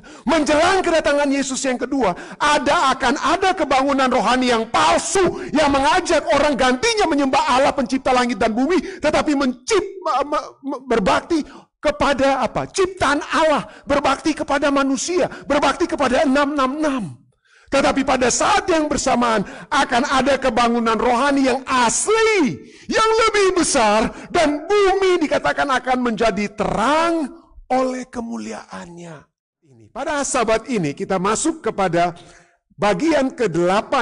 kepadanya. Menjelang kedatangan Yesus yang kedua, ada akan ada kebangunan rohani yang palsu yang mengajak orang gantinya menyembah Allah pencipta langit dan bumi, tetapi mencip, berbakti kepada apa? Ciptaan Allah, berbakti kepada manusia, berbakti kepada 666. Tetapi pada saat yang bersamaan akan ada kebangunan rohani yang asli, yang lebih besar dan bumi dikatakan akan menjadi terang oleh kemuliaannya. Pada sahabat ini kita masuk kepada bagian ke-8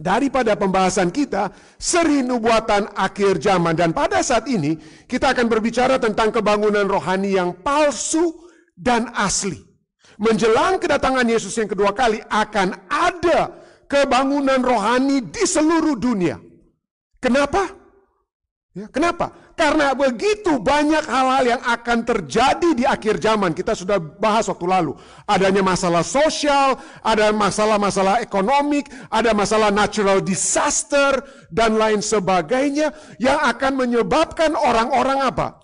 daripada pembahasan kita seri nubuatan akhir zaman dan pada saat ini kita akan berbicara tentang kebangunan rohani yang palsu dan asli. Menjelang kedatangan Yesus yang kedua kali akan ada kebangunan rohani di seluruh dunia. Kenapa? Ya, kenapa? Karena begitu banyak hal-hal yang akan terjadi di akhir zaman, kita sudah bahas waktu lalu. Adanya masalah sosial, ada masalah-masalah ekonomik, ada masalah natural disaster, dan lain sebagainya yang akan menyebabkan orang-orang apa?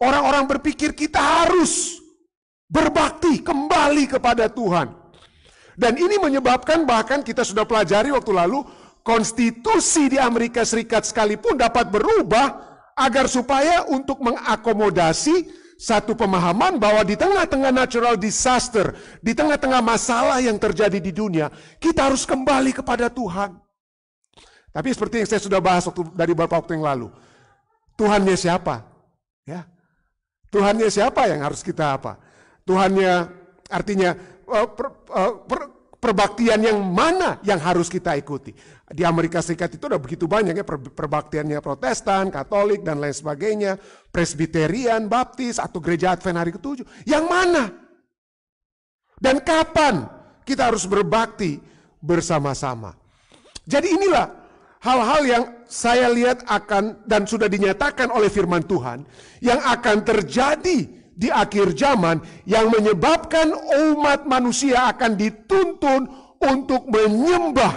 Orang-orang berpikir kita harus berbakti kembali kepada Tuhan. Dan ini menyebabkan bahkan kita sudah pelajari waktu lalu, konstitusi di Amerika Serikat sekalipun dapat berubah agar supaya untuk mengakomodasi satu pemahaman bahwa di tengah-tengah natural disaster, di tengah-tengah masalah yang terjadi di dunia, kita harus kembali kepada Tuhan. Tapi seperti yang saya sudah bahas waktu, dari beberapa waktu yang lalu, Tuhannya siapa? Ya. Tuhannya siapa yang harus kita apa? Tuhannya artinya eh, per, eh, per, perbaktian yang mana yang harus kita ikuti. Di Amerika Serikat itu udah begitu banyak ya perbaktiannya Protestan, Katolik dan lain sebagainya, Presbiterian, Baptis atau gereja Advent hari ketujuh. Yang mana? Dan kapan kita harus berbakti bersama-sama? Jadi inilah hal-hal yang saya lihat akan dan sudah dinyatakan oleh firman Tuhan yang akan terjadi di akhir zaman yang menyebabkan umat manusia akan dituntun untuk menyembah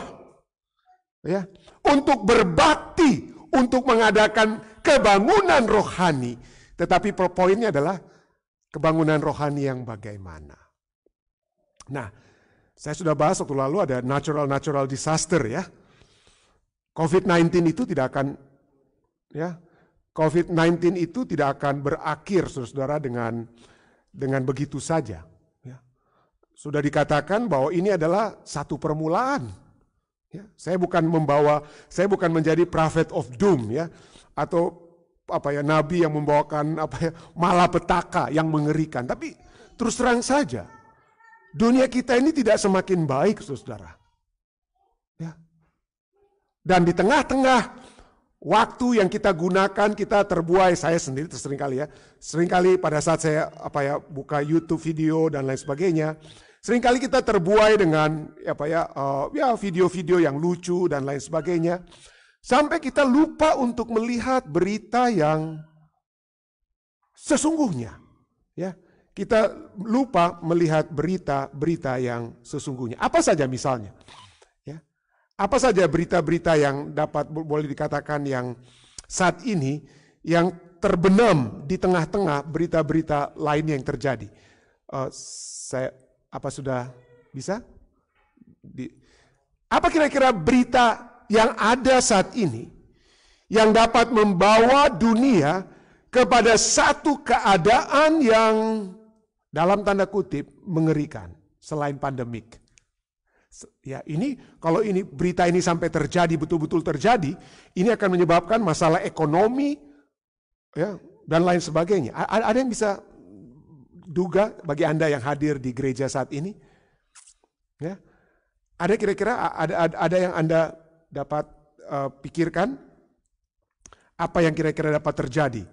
ya, untuk berbakti, untuk mengadakan kebangunan rohani. Tetapi poinnya adalah kebangunan rohani yang bagaimana. Nah, saya sudah bahas waktu lalu ada natural-natural disaster ya. COVID-19 itu tidak akan ya COVID-19 itu tidak akan berakhir, saudara-saudara, dengan dengan begitu saja. Ya. Sudah dikatakan bahwa ini adalah satu permulaan. Ya. Saya bukan membawa, saya bukan menjadi prophet of doom, ya, atau apa ya nabi yang membawakan apa ya malapetaka yang mengerikan. Tapi terus terang saja, dunia kita ini tidak semakin baik, saudara. Ya. Dan di tengah-tengah Waktu yang kita gunakan kita terbuai saya sendiri sering kali ya. Sering kali pada saat saya apa ya buka YouTube video dan lain sebagainya, sering kali kita terbuai dengan apa ya eh, ya video-video yang lucu dan lain sebagainya. Sampai kita lupa untuk melihat berita yang sesungguhnya. Ya, kita lupa melihat berita-berita yang sesungguhnya. Apa saja misalnya? Apa saja berita-berita yang dapat boleh dikatakan yang saat ini yang terbenam di tengah-tengah berita-berita lain yang terjadi. Uh, saya apa sudah bisa? Di, apa kira-kira berita yang ada saat ini yang dapat membawa dunia kepada satu keadaan yang dalam tanda kutip mengerikan selain pandemik? Ya, ini kalau ini berita ini sampai terjadi betul-betul terjadi, ini akan menyebabkan masalah ekonomi ya dan lain sebagainya. A ada yang bisa duga bagi Anda yang hadir di gereja saat ini? Ya. Ada kira-kira ada, ada ada yang Anda dapat uh, pikirkan apa yang kira-kira dapat terjadi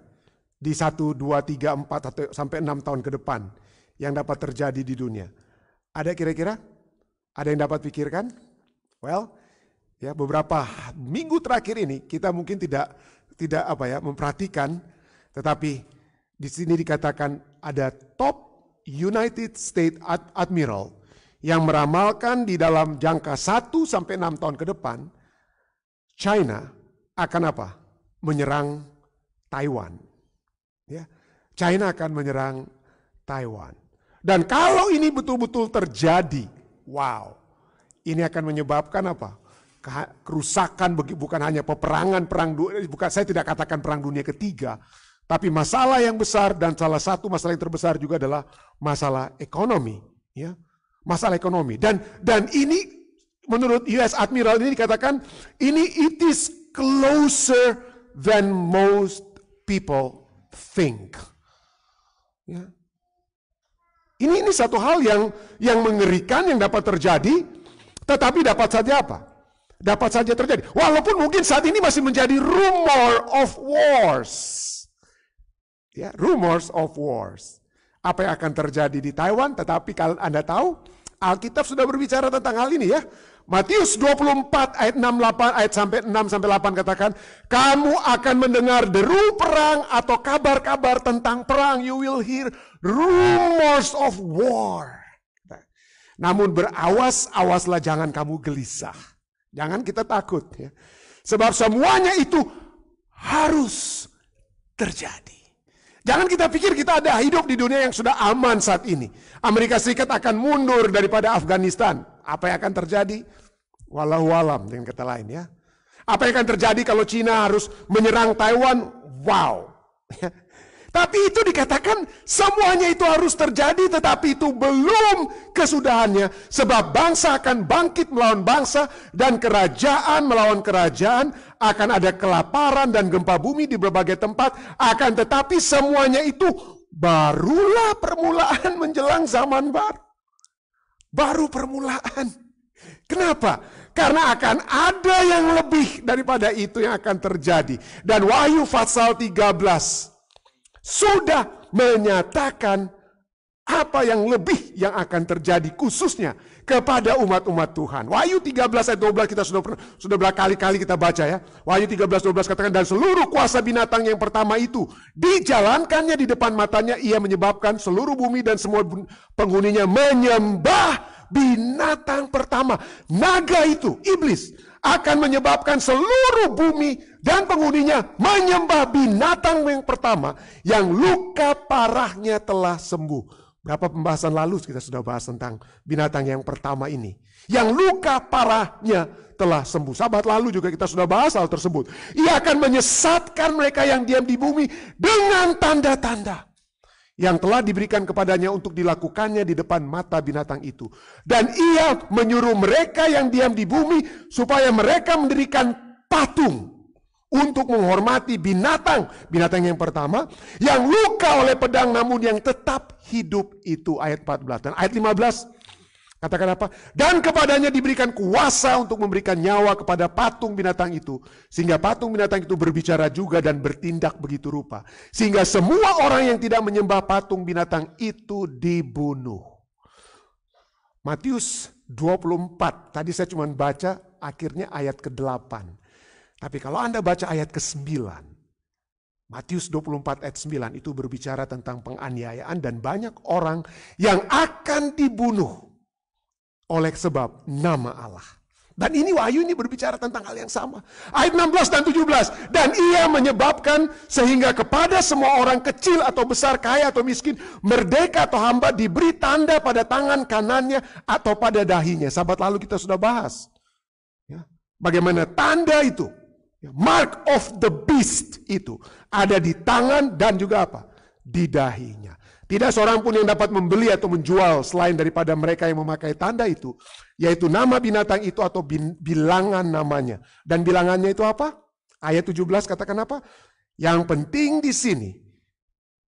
di 1 2 3 4 atau sampai 6 tahun ke depan yang dapat terjadi di dunia? Ada kira-kira? Ada yang dapat pikirkan? Well, ya beberapa minggu terakhir ini kita mungkin tidak tidak apa ya memperhatikan, tetapi di sini dikatakan ada top United States Admiral yang meramalkan di dalam jangka 1 sampai enam tahun ke depan China akan apa? Menyerang Taiwan. Ya. China akan menyerang Taiwan. Dan kalau ini betul-betul terjadi, Wow. Ini akan menyebabkan apa? Kerusakan bukan hanya peperangan perang dunia, bukan saya tidak katakan perang dunia ketiga, tapi masalah yang besar dan salah satu masalah yang terbesar juga adalah masalah ekonomi, ya. Masalah ekonomi dan dan ini menurut US Admiral ini dikatakan ini it is closer than most people think. Ya. Ini ini satu hal yang yang mengerikan yang dapat terjadi, tetapi dapat saja apa? Dapat saja terjadi. Walaupun mungkin saat ini masih menjadi rumor of wars. Ya, rumors of wars. Apa yang akan terjadi di Taiwan, tetapi kalau Anda tahu, Alkitab sudah berbicara tentang hal ini ya. Matius 24 ayat 68 ayat sampai 6 sampai 8 katakan, kamu akan mendengar deru perang atau kabar-kabar tentang perang. You will hear rumors of war. Namun berawas, awaslah jangan kamu gelisah. Jangan kita takut. Ya. Sebab semuanya itu harus terjadi. Jangan kita pikir kita ada hidup di dunia yang sudah aman saat ini. Amerika Serikat akan mundur daripada Afghanistan. Apa yang akan terjadi? Walau alam dengan kata lain ya. Apa yang akan terjadi kalau Cina harus menyerang Taiwan? Wow. Tapi itu dikatakan semuanya itu harus terjadi tetapi itu belum kesudahannya. Sebab bangsa akan bangkit melawan bangsa dan kerajaan melawan kerajaan. Akan ada kelaparan dan gempa bumi di berbagai tempat. Akan tetapi semuanya itu barulah permulaan menjelang zaman baru. Baru permulaan. Kenapa? Karena akan ada yang lebih daripada itu yang akan terjadi. Dan Wahyu pasal 13 sudah menyatakan apa yang lebih yang akan terjadi khususnya kepada umat-umat Tuhan. Wahyu 13 ayat 12 kita sudah sudah berkali-kali kita baca ya. Wahyu 13 12 katakan dan seluruh kuasa binatang yang pertama itu dijalankannya di depan matanya ia menyebabkan seluruh bumi dan semua penghuninya menyembah binatang pertama. Naga itu iblis akan menyebabkan seluruh bumi dan penghuninya menyembah binatang yang pertama yang luka parahnya telah sembuh. Berapa pembahasan lalu kita sudah bahas tentang binatang yang pertama ini. Yang luka parahnya telah sembuh. Sabat lalu juga kita sudah bahas hal tersebut. Ia akan menyesatkan mereka yang diam di bumi dengan tanda-tanda yang telah diberikan kepadanya untuk dilakukannya di depan mata binatang itu. Dan ia menyuruh mereka yang diam di bumi supaya mereka mendirikan patung untuk menghormati binatang. Binatang yang pertama yang luka oleh pedang namun yang tetap hidup itu ayat 14. Dan ayat 15 Katakan apa? Dan kepadanya diberikan kuasa untuk memberikan nyawa kepada patung binatang itu. Sehingga patung binatang itu berbicara juga dan bertindak begitu rupa. Sehingga semua orang yang tidak menyembah patung binatang itu dibunuh. Matius 24. Tadi saya cuma baca akhirnya ayat ke-8. Tapi kalau Anda baca ayat ke-9. Matius 24 ayat 9 itu berbicara tentang penganiayaan dan banyak orang yang akan dibunuh oleh sebab nama Allah. Dan ini wahyu ini berbicara tentang hal yang sama. Ayat 16 dan 17. Dan ia menyebabkan sehingga kepada semua orang kecil atau besar, kaya atau miskin, merdeka atau hamba diberi tanda pada tangan kanannya atau pada dahinya. Sahabat lalu kita sudah bahas. Ya. Bagaimana tanda itu. Ya, mark of the beast itu. Ada di tangan dan juga apa? Di dahinya. Tidak seorang pun yang dapat membeli atau menjual selain daripada mereka yang memakai tanda itu, yaitu nama binatang itu atau bin, bilangan namanya. Dan bilangannya itu apa? Ayat 17 katakan apa? Yang penting di sini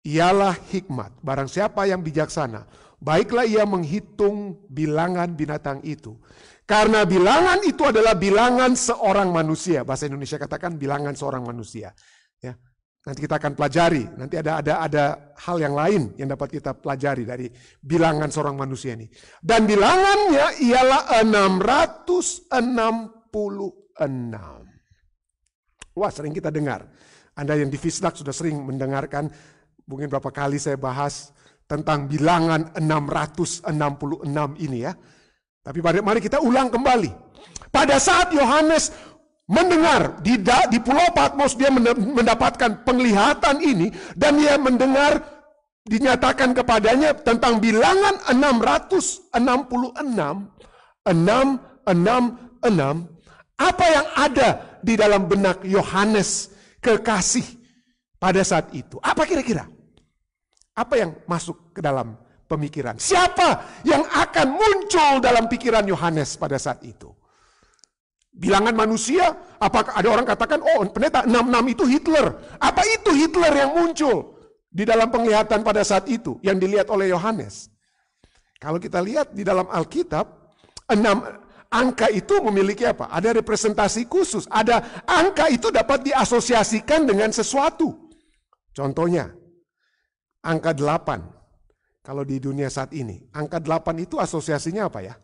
ialah hikmat. Barang siapa yang bijaksana, baiklah ia menghitung bilangan binatang itu. Karena bilangan itu adalah bilangan seorang manusia. Bahasa Indonesia katakan bilangan seorang manusia. Nanti kita akan pelajari. Nanti ada ada ada hal yang lain yang dapat kita pelajari dari bilangan seorang manusia ini. Dan bilangannya ialah 666. Wah, sering kita dengar. Anda yang di Fisnak sudah sering mendengarkan mungkin berapa kali saya bahas tentang bilangan 666 ini ya. Tapi mari kita ulang kembali. Pada saat Yohanes mendengar di da, di pulau Patmos dia mendapatkan penglihatan ini dan dia mendengar dinyatakan kepadanya tentang bilangan 666 666 apa yang ada di dalam benak Yohanes kekasih pada saat itu apa kira-kira apa yang masuk ke dalam pemikiran siapa yang akan muncul dalam pikiran Yohanes pada saat itu bilangan manusia, apakah ada orang katakan, oh pendeta 66 itu Hitler. Apa itu Hitler yang muncul di dalam penglihatan pada saat itu yang dilihat oleh Yohanes? Kalau kita lihat di dalam Alkitab, enam angka itu memiliki apa? Ada representasi khusus. Ada angka itu dapat diasosiasikan dengan sesuatu. Contohnya, angka 8. Kalau di dunia saat ini, angka 8 itu asosiasinya apa ya?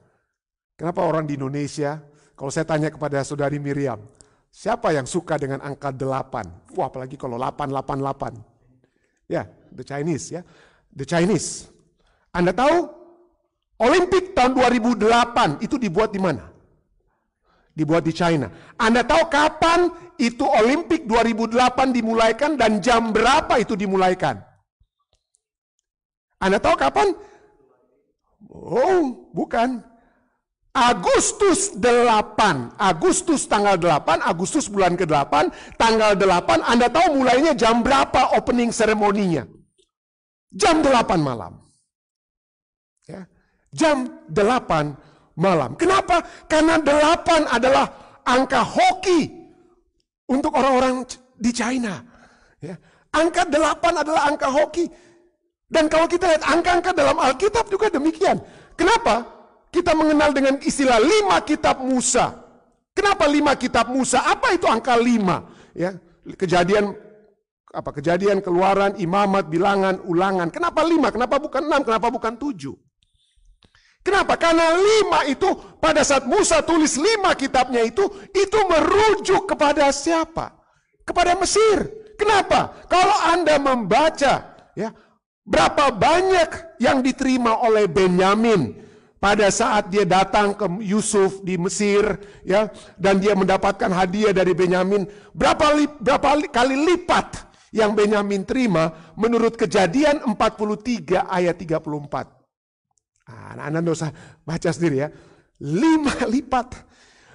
Kenapa orang di Indonesia kalau saya tanya kepada saudari Miriam, siapa yang suka dengan angka 8? Wah, apalagi kalau 888. Ya, yeah, the Chinese ya. Yeah. The Chinese. Anda tahu Olimpik tahun 2008 itu dibuat di mana? Dibuat di China. Anda tahu kapan itu Olimpik 2008 dimulaikan dan jam berapa itu dimulaikan? Anda tahu kapan? Oh, bukan. Agustus 8, Agustus tanggal 8, Agustus bulan ke-8, tanggal 8, Anda tahu mulainya jam berapa opening seremoninya? Jam 8 malam. Ya. Jam 8 malam. Kenapa? Karena 8 adalah angka hoki untuk orang-orang di China. Ya. Angka 8 adalah angka hoki. Dan kalau kita lihat angka-angka dalam Alkitab juga demikian. Kenapa? kita mengenal dengan istilah lima kitab Musa. Kenapa lima kitab Musa? Apa itu angka lima? Ya, kejadian apa kejadian keluaran imamat bilangan ulangan kenapa lima kenapa bukan enam kenapa bukan tujuh kenapa karena lima itu pada saat Musa tulis lima kitabnya itu itu merujuk kepada siapa kepada Mesir kenapa kalau anda membaca ya berapa banyak yang diterima oleh Benyamin pada saat dia datang ke Yusuf di Mesir ya dan dia mendapatkan hadiah dari Benyamin berapa li, berapa li, kali lipat yang Benyamin terima menurut kejadian 43 ayat 34. Nah, Anda dosa baca sendiri ya. Lima lipat.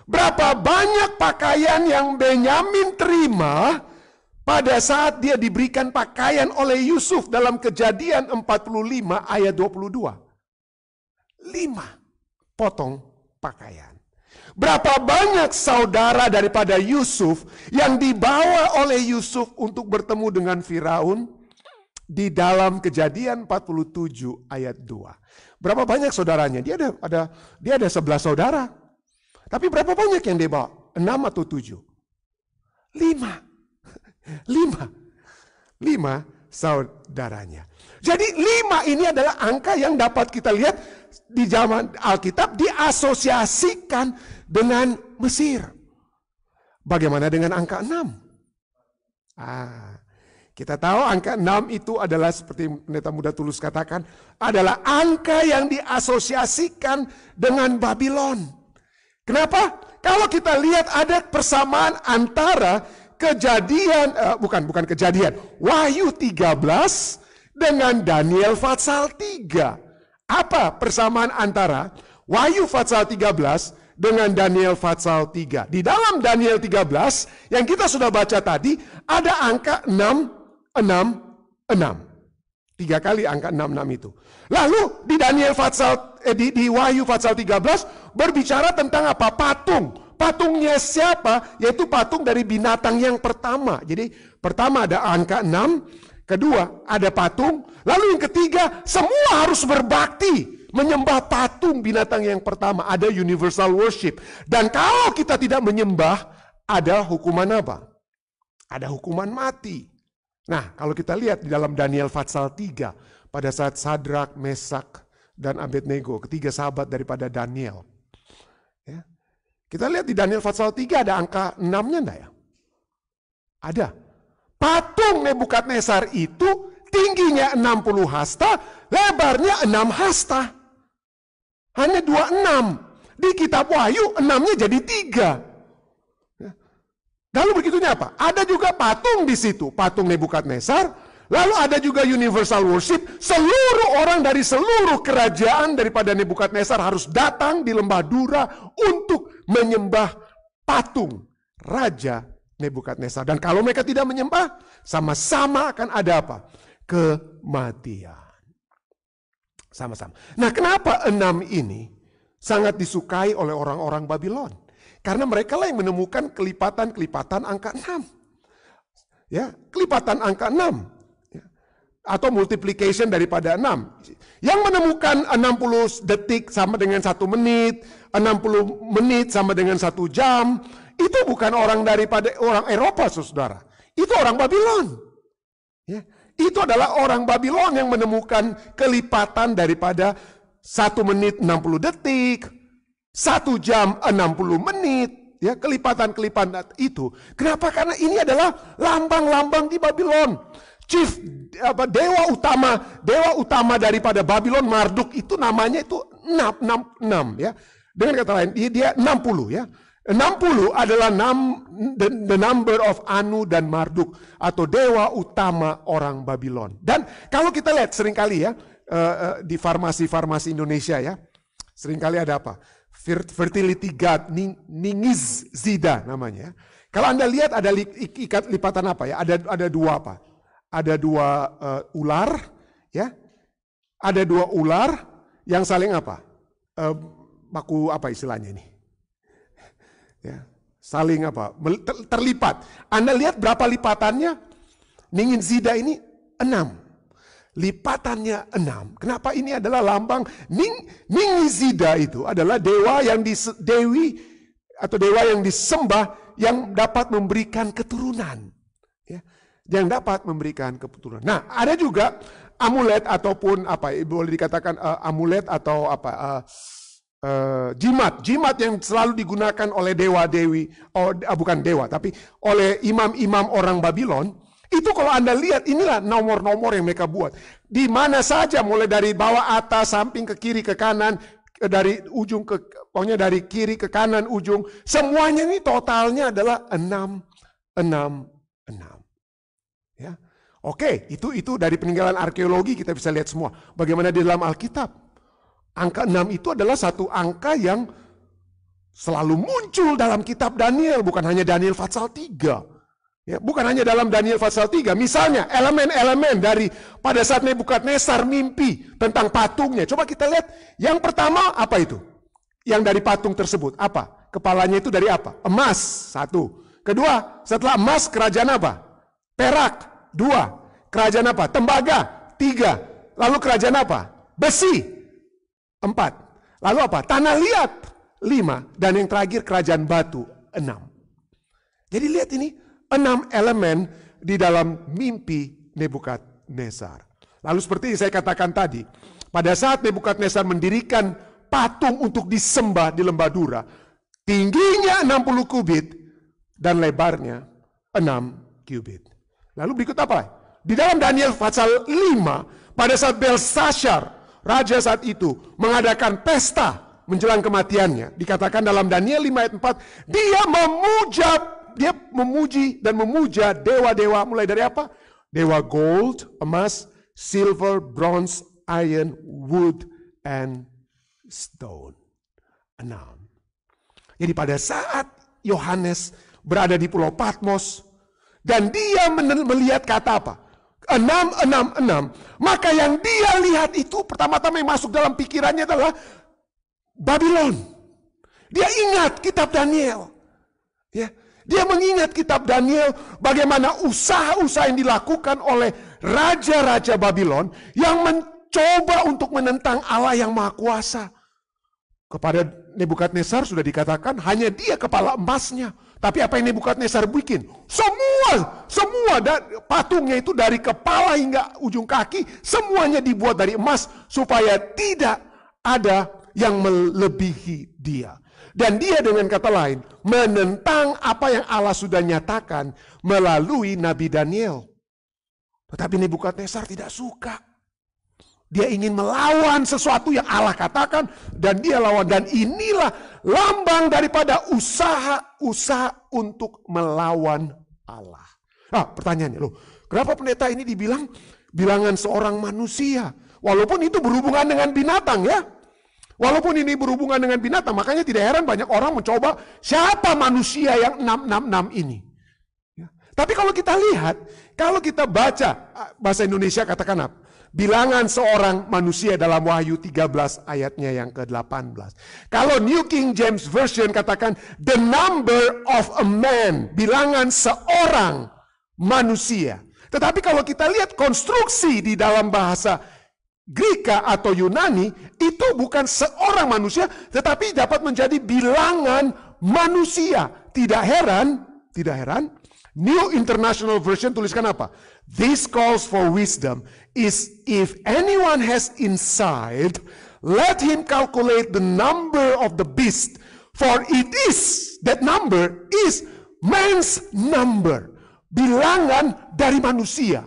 Berapa banyak pakaian yang Benyamin terima pada saat dia diberikan pakaian oleh Yusuf dalam kejadian 45 ayat 22 lima potong pakaian. Berapa banyak saudara daripada Yusuf yang dibawa oleh Yusuf untuk bertemu dengan Firaun di dalam kejadian 47 ayat 2. Berapa banyak saudaranya? Dia ada ada dia ada 11 saudara. Tapi berapa banyak yang dibawa? 6 atau 7? 5. 5. 5 saudaranya. Jadi lima ini adalah angka yang dapat kita lihat di zaman Alkitab diasosiasikan dengan Mesir. Bagaimana dengan angka enam? Ah, kita tahu angka enam itu adalah seperti pendeta muda tulus katakan, adalah angka yang diasosiasikan dengan Babylon. Kenapa? Kalau kita lihat ada persamaan antara Kejadian, uh, bukan, bukan kejadian. Wahyu 13 dengan Daniel Fatsal 3. Apa persamaan antara Wahyu Fatsal 13 dengan Daniel Fatsal 3. Di dalam Daniel 13 yang kita sudah baca tadi ada angka 6 6 6. Tiga kali angka 66 itu. Lalu di Daniel Fatsal eh, di, di Wahyu Fatsal 13 berbicara tentang apa? Patung. Patungnya siapa? Yaitu patung dari binatang yang pertama. Jadi pertama ada angka 6, kedua ada patung, lalu yang ketiga semua harus berbakti menyembah patung binatang yang pertama. Ada universal worship. Dan kalau kita tidak menyembah, ada hukuman apa? Ada hukuman mati. Nah, kalau kita lihat di dalam Daniel Fatsal 3, pada saat Sadrak, Mesak, dan Abednego, ketiga sahabat daripada Daniel. Ya. Kita lihat di Daniel pasal 3 ada angka 6-nya enggak ya? Ada. Patung Nebukadnezar itu tingginya 60 hasta, lebarnya 6 hasta. Hanya 26. Di kitab Wahyu 6-nya jadi 3. Ya. Lalu begitunya apa? Ada juga patung di situ, patung Nebukadnezar Lalu ada juga universal worship, seluruh orang dari seluruh kerajaan daripada Nebukadnezar harus datang di lembah Dura untuk menyembah patung raja Nebukadnezar. Dan kalau mereka tidak menyembah, sama-sama akan ada apa? Kematian. Sama-sama. Nah kenapa enam ini sangat disukai oleh orang-orang Babylon? Karena mereka lah yang menemukan kelipatan-kelipatan angka enam. Ya, kelipatan angka enam atau multiplication daripada 6. Yang menemukan 60 detik sama dengan 1 menit, 60 menit sama dengan 1 jam, itu bukan orang daripada orang Eropa, Saudara. Itu orang Babylon. Ya. Itu adalah orang Babylon yang menemukan kelipatan daripada 1 menit 60 detik, 1 jam 60 menit, ya kelipatan-kelipatan itu. Kenapa? Karena ini adalah lambang-lambang di Babylon chief apa dewa utama, dewa utama daripada Babylon Marduk itu namanya itu 6 6 6 ya. Dengan kata lain dia, dia 60 ya. 60 adalah nam, the, the number of Anu dan Marduk atau dewa utama orang Babylon. Dan kalau kita lihat seringkali ya eh, eh, di farmasi-farmasi Indonesia ya, seringkali ada apa? Fertility God, ning, Ningiz Zida namanya. Ya. Kalau Anda lihat ada li, ikat lipatan apa ya? Ada ada dua apa? ada dua uh, ular, ya, ada dua ular yang saling apa? Uh, baku apa istilahnya ini? Ya, saling apa? Terlipat. Anda lihat berapa lipatannya? Ningin Zida ini enam. Lipatannya enam. Kenapa ini adalah lambang Ning, Ningin Zida itu adalah dewa yang di, dewi atau dewa yang disembah yang dapat memberikan keturunan yang dapat memberikan keputusan. Nah, ada juga amulet ataupun apa boleh dikatakan uh, amulet atau apa uh, uh, jimat, jimat yang selalu digunakan oleh dewa dewi, oh uh, bukan dewa tapi oleh imam-imam orang Babylon. Itu kalau Anda lihat inilah nomor-nomor yang mereka buat. Di mana saja mulai dari bawah atas, samping ke kiri ke kanan, dari ujung ke pokoknya dari kiri ke kanan ujung, semuanya ini totalnya adalah enam enam enam Oke, itu itu dari peninggalan arkeologi kita bisa lihat semua. Bagaimana di dalam Alkitab, angka 6 itu adalah satu angka yang selalu muncul dalam kitab Daniel, bukan hanya Daniel Fatsal 3. Ya, bukan hanya dalam Daniel pasal 3. Misalnya elemen-elemen dari pada saat Nebukadnezar mimpi tentang patungnya. Coba kita lihat yang pertama apa itu? Yang dari patung tersebut apa? Kepalanya itu dari apa? Emas satu. Kedua, setelah emas kerajaan apa? Perak. Dua. Kerajaan apa? Tembaga. Tiga. Lalu kerajaan apa? Besi. Empat. Lalu apa? Tanah liat. Lima. Dan yang terakhir kerajaan batu. Enam. Jadi lihat ini. Enam elemen di dalam mimpi Nebukadnezar. Lalu seperti yang saya katakan tadi. Pada saat Nebukadnezar mendirikan patung untuk disembah di lembah Dura. Tingginya 60 kubit dan lebarnya 6 kubit. Lalu berikut apa? Di dalam Daniel pasal 5, pada saat Belsasar, raja saat itu, mengadakan pesta menjelang kematiannya. Dikatakan dalam Daniel 5 ayat 4, dia memuja, dia memuji dan memuja dewa-dewa mulai dari apa? Dewa gold, emas, silver, bronze, iron, wood, and stone. Enam. Jadi pada saat Yohanes berada di pulau Patmos, dan dia melihat kata apa? enam enam enam Maka yang dia lihat itu pertama-tama yang masuk dalam pikirannya adalah Babylon. Dia ingat kitab Daniel. Ya, dia mengingat kitab Daniel bagaimana usaha-usaha yang dilakukan oleh raja-raja Babylon yang mencoba untuk menentang Allah yang Maha Kuasa. Kepada Nebukadnezar sudah dikatakan hanya dia kepala emasnya. Tapi apa yang Nebukadnezar bikin? Semua, semua patungnya itu dari kepala hingga ujung kaki, semuanya dibuat dari emas supaya tidak ada yang melebihi dia. Dan dia dengan kata lain menentang apa yang Allah sudah nyatakan melalui Nabi Daniel. Tetapi Nebukadnezar tidak suka. Dia ingin melawan sesuatu yang Allah katakan dan dia lawan. Dan inilah lambang daripada usaha-usaha untuk melawan Allah. Nah pertanyaannya loh, kenapa pendeta ini dibilang bilangan seorang manusia? Walaupun itu berhubungan dengan binatang ya. Walaupun ini berhubungan dengan binatang, makanya tidak heran banyak orang mencoba siapa manusia yang 666 ini. Ya. Tapi kalau kita lihat, kalau kita baca ah, bahasa Indonesia katakan apa? bilangan seorang manusia dalam Wahyu 13 ayatnya yang ke-18. Kalau New King James Version katakan the number of a man, bilangan seorang manusia. Tetapi kalau kita lihat konstruksi di dalam bahasa Greka atau Yunani itu bukan seorang manusia tetapi dapat menjadi bilangan manusia. Tidak heran, tidak heran New International Version tuliskan apa? This calls for wisdom is if anyone has inside, let him calculate the number of the beast, for it is, that number is man's number. Bilangan dari manusia.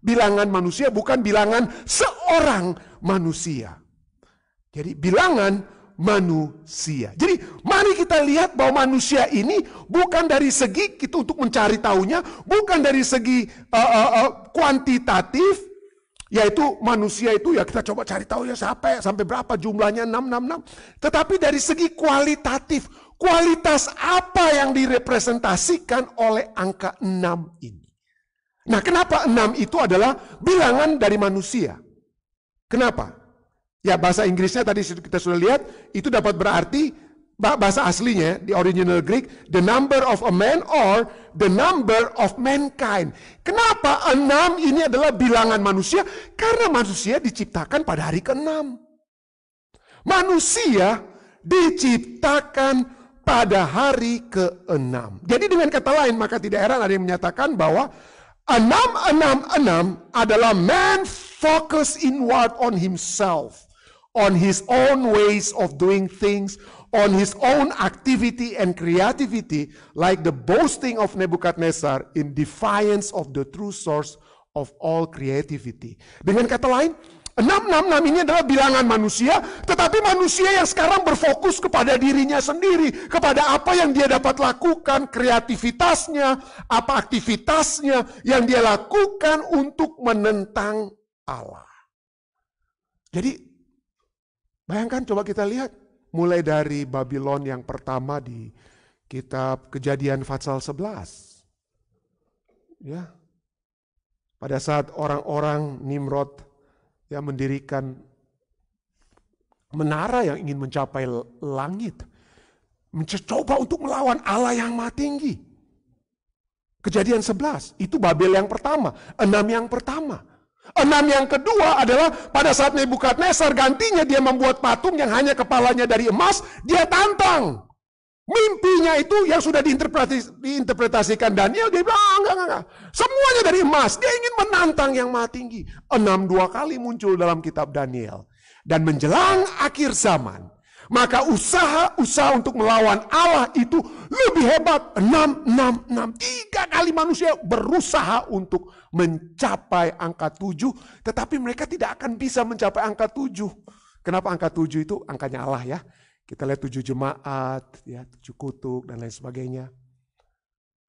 Bilangan manusia bukan bilangan seorang manusia. Jadi bilangan manusia. Jadi mari kita lihat bahwa manusia ini bukan dari segi kita untuk mencari tahunya, bukan dari segi uh, uh, uh, kuantitatif, yaitu manusia itu ya kita coba cari tahu ya siapa ya, sampai berapa jumlahnya 666. Tetapi dari segi kualitatif, kualitas apa yang direpresentasikan oleh angka 6 ini? Nah, kenapa 6 itu adalah bilangan dari manusia? Kenapa? Ya bahasa Inggrisnya tadi kita sudah lihat itu dapat berarti bahasa aslinya di original Greek the number of a man or the number of mankind. Kenapa enam ini adalah bilangan manusia? Karena manusia diciptakan pada hari keenam. Manusia diciptakan pada hari keenam. Jadi dengan kata lain maka tidak heran ada yang menyatakan bahwa enam enam enam adalah man focus inward on himself, on his own ways of doing things, on his own activity and creativity, like the boasting of Nebuchadnezzar in defiance of the true source of all creativity. Dengan kata lain, 666 ini adalah bilangan manusia, tetapi manusia yang sekarang berfokus kepada dirinya sendiri, kepada apa yang dia dapat lakukan, kreativitasnya, apa aktivitasnya yang dia lakukan untuk menentang Allah. Jadi, bayangkan coba kita lihat Mulai dari Babylon yang pertama di kitab Kejadian Fatsal 11. Ya. Pada saat orang-orang Nimrod yang mendirikan menara yang ingin mencapai langit, mencoba untuk melawan Allah yang maha tinggi. Kejadian 11, itu Babel yang pertama, enam yang pertama. Enam yang kedua adalah pada saat Nebukadnezar gantinya dia membuat patung yang hanya kepalanya dari emas, dia tantang. Mimpinya itu yang sudah diinterpretasi, diinterpretasikan Daniel, dia bilang, ah, enggak, enggak, enggak. Semuanya dari emas. Dia ingin menantang yang maha tinggi. Enam dua kali muncul dalam kitab Daniel. Dan menjelang akhir zaman, maka usaha-usaha untuk melawan Allah itu lebih hebat. Enam, enam, enam. Tiga kali manusia berusaha untuk mencapai angka tujuh, tetapi mereka tidak akan bisa mencapai angka tujuh. Kenapa angka tujuh itu angkanya Allah ya? Kita lihat tujuh jemaat, ya tujuh kutub dan lain sebagainya.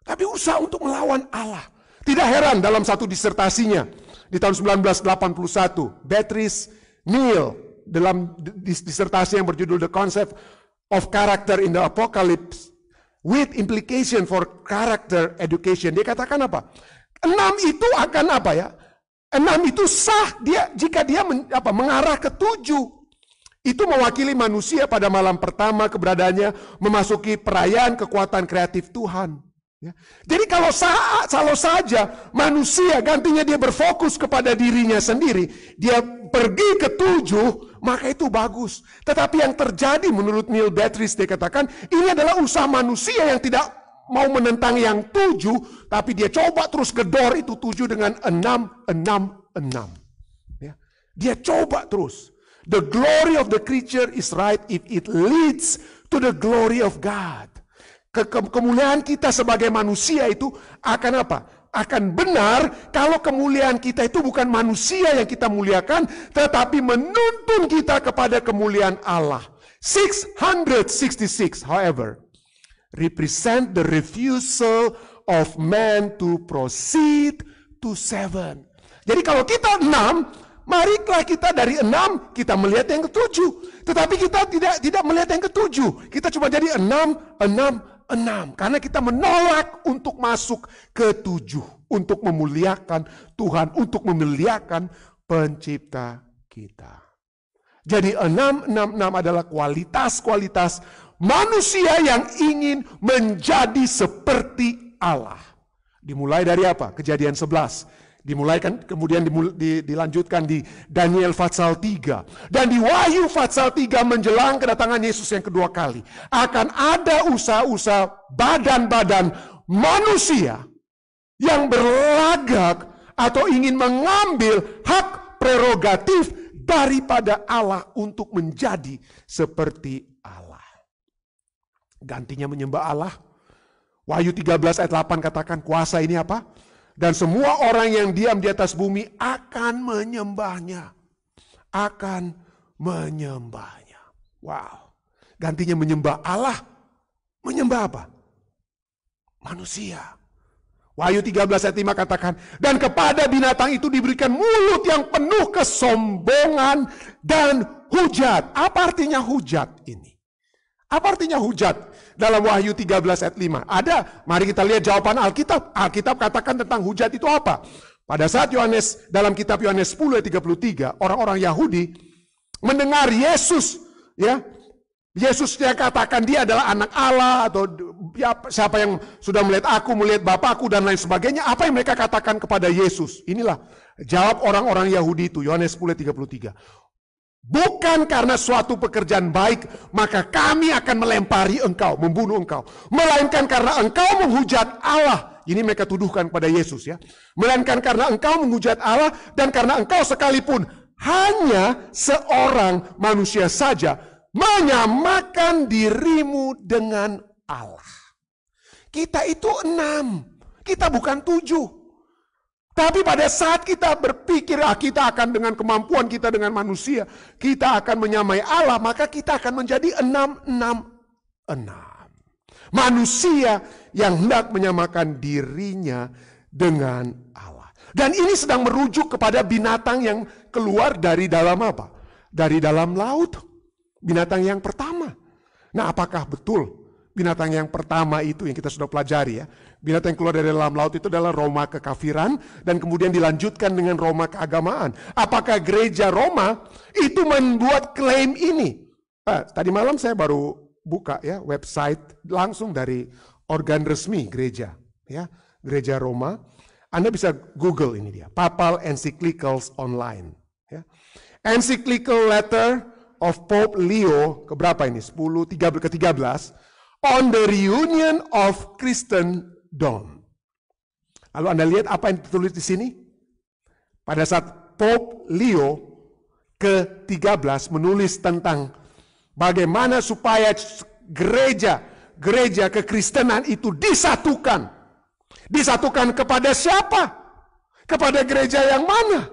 Tapi usaha untuk melawan Allah. Tidak heran dalam satu disertasinya di tahun 1981, Beatrice Neal dalam disertasi yang berjudul The Concept of Character in the Apocalypse with Implication for Character Education. Dia katakan apa? Enam itu akan apa ya? Enam itu sah dia jika dia men, apa, mengarah ke tujuh. Itu mewakili manusia pada malam pertama keberadaannya memasuki perayaan kekuatan kreatif Tuhan. Ya. Jadi kalau saat kalau saja manusia gantinya dia berfokus kepada dirinya sendiri, dia pergi ke tujuh, maka itu bagus. Tetapi yang terjadi menurut Neil Beatrice dia katakan, ini adalah usaha manusia yang tidak mau menentang yang tujuh, tapi dia coba terus gedor itu tujuh dengan enam, enam, enam. Ya. Dia coba terus. The glory of the creature is right if it leads to the glory of God. Ke ke kemuliaan kita sebagai manusia itu akan apa? Akan benar kalau kemuliaan kita itu bukan manusia yang kita muliakan, tetapi menuntun kita kepada kemuliaan Allah. 666, however, represent the refusal of man to proceed to seven. Jadi kalau kita enam, marilah kita dari enam kita melihat yang ketujuh. Tetapi kita tidak tidak melihat yang ketujuh. Kita cuma jadi enam, enam, enam. Karena kita menolak untuk masuk ke tujuh, untuk memuliakan Tuhan, untuk memuliakan pencipta kita. Jadi enam, enam, enam adalah kualitas-kualitas Manusia yang ingin menjadi seperti Allah. Dimulai dari apa? Kejadian 11 kan kemudian dimul, di, dilanjutkan di Daniel Fatsal 3 dan di Wahyu Fatsal 3 menjelang kedatangan Yesus yang kedua kali akan ada usaha-usaha badan-badan manusia yang berlagak atau ingin mengambil hak prerogatif daripada Allah untuk menjadi seperti Gantinya menyembah Allah. Wahyu 13 ayat 8 katakan kuasa ini apa? Dan semua orang yang diam di atas bumi akan menyembahnya. Akan menyembahnya. Wow. Gantinya menyembah Allah, menyembah apa? Manusia. Wahyu 13 ayat 5 katakan, dan kepada binatang itu diberikan mulut yang penuh kesombongan dan hujat. Apa artinya hujat ini? Apa artinya hujat? Dalam Wahyu 13 ayat 5. Ada, mari kita lihat jawaban Alkitab. Alkitab katakan tentang hujat itu apa? Pada saat Yohanes dalam kitab Yohanes 10 ayat 33, orang-orang Yahudi mendengar Yesus ya Yesus dia katakan dia adalah anak Allah atau ya, siapa yang sudah melihat aku, melihat Bapakku dan lain sebagainya. Apa yang mereka katakan kepada Yesus? Inilah jawab orang-orang Yahudi itu, Yohanes 10 33. Bukan karena suatu pekerjaan baik, maka kami akan melempari engkau, membunuh engkau. Melainkan karena engkau menghujat Allah. Ini mereka tuduhkan pada Yesus ya. Melainkan karena engkau menghujat Allah dan karena engkau sekalipun hanya seorang manusia saja menyamakan dirimu dengan Allah. Kita itu enam, kita bukan tujuh. Tapi pada saat kita berpikir ah, kita akan dengan kemampuan kita dengan manusia, kita akan menyamai Allah, maka kita akan menjadi enam enam enam. Manusia yang hendak menyamakan dirinya dengan Allah. Dan ini sedang merujuk kepada binatang yang keluar dari dalam apa? Dari dalam laut. Binatang yang pertama. Nah, apakah betul binatang yang pertama itu yang kita sudah pelajari ya? Binatang yang keluar dari dalam laut itu adalah Roma kekafiran dan kemudian dilanjutkan dengan Roma keagamaan. Apakah gereja Roma itu membuat klaim ini? Nah, tadi malam saya baru buka ya website langsung dari organ resmi gereja ya gereja Roma. Anda bisa Google ini dia, Papal Encyclicals Online. Ya. Encyclical Letter of Pope Leo, keberapa ini? 10, 13, ke-13, on the reunion of Christian dawn. Lalu Anda lihat apa yang tertulis di sini? Pada saat Pope Leo ke-13 menulis tentang bagaimana supaya gereja, gereja kekristenan itu disatukan. Disatukan kepada siapa? Kepada gereja yang mana?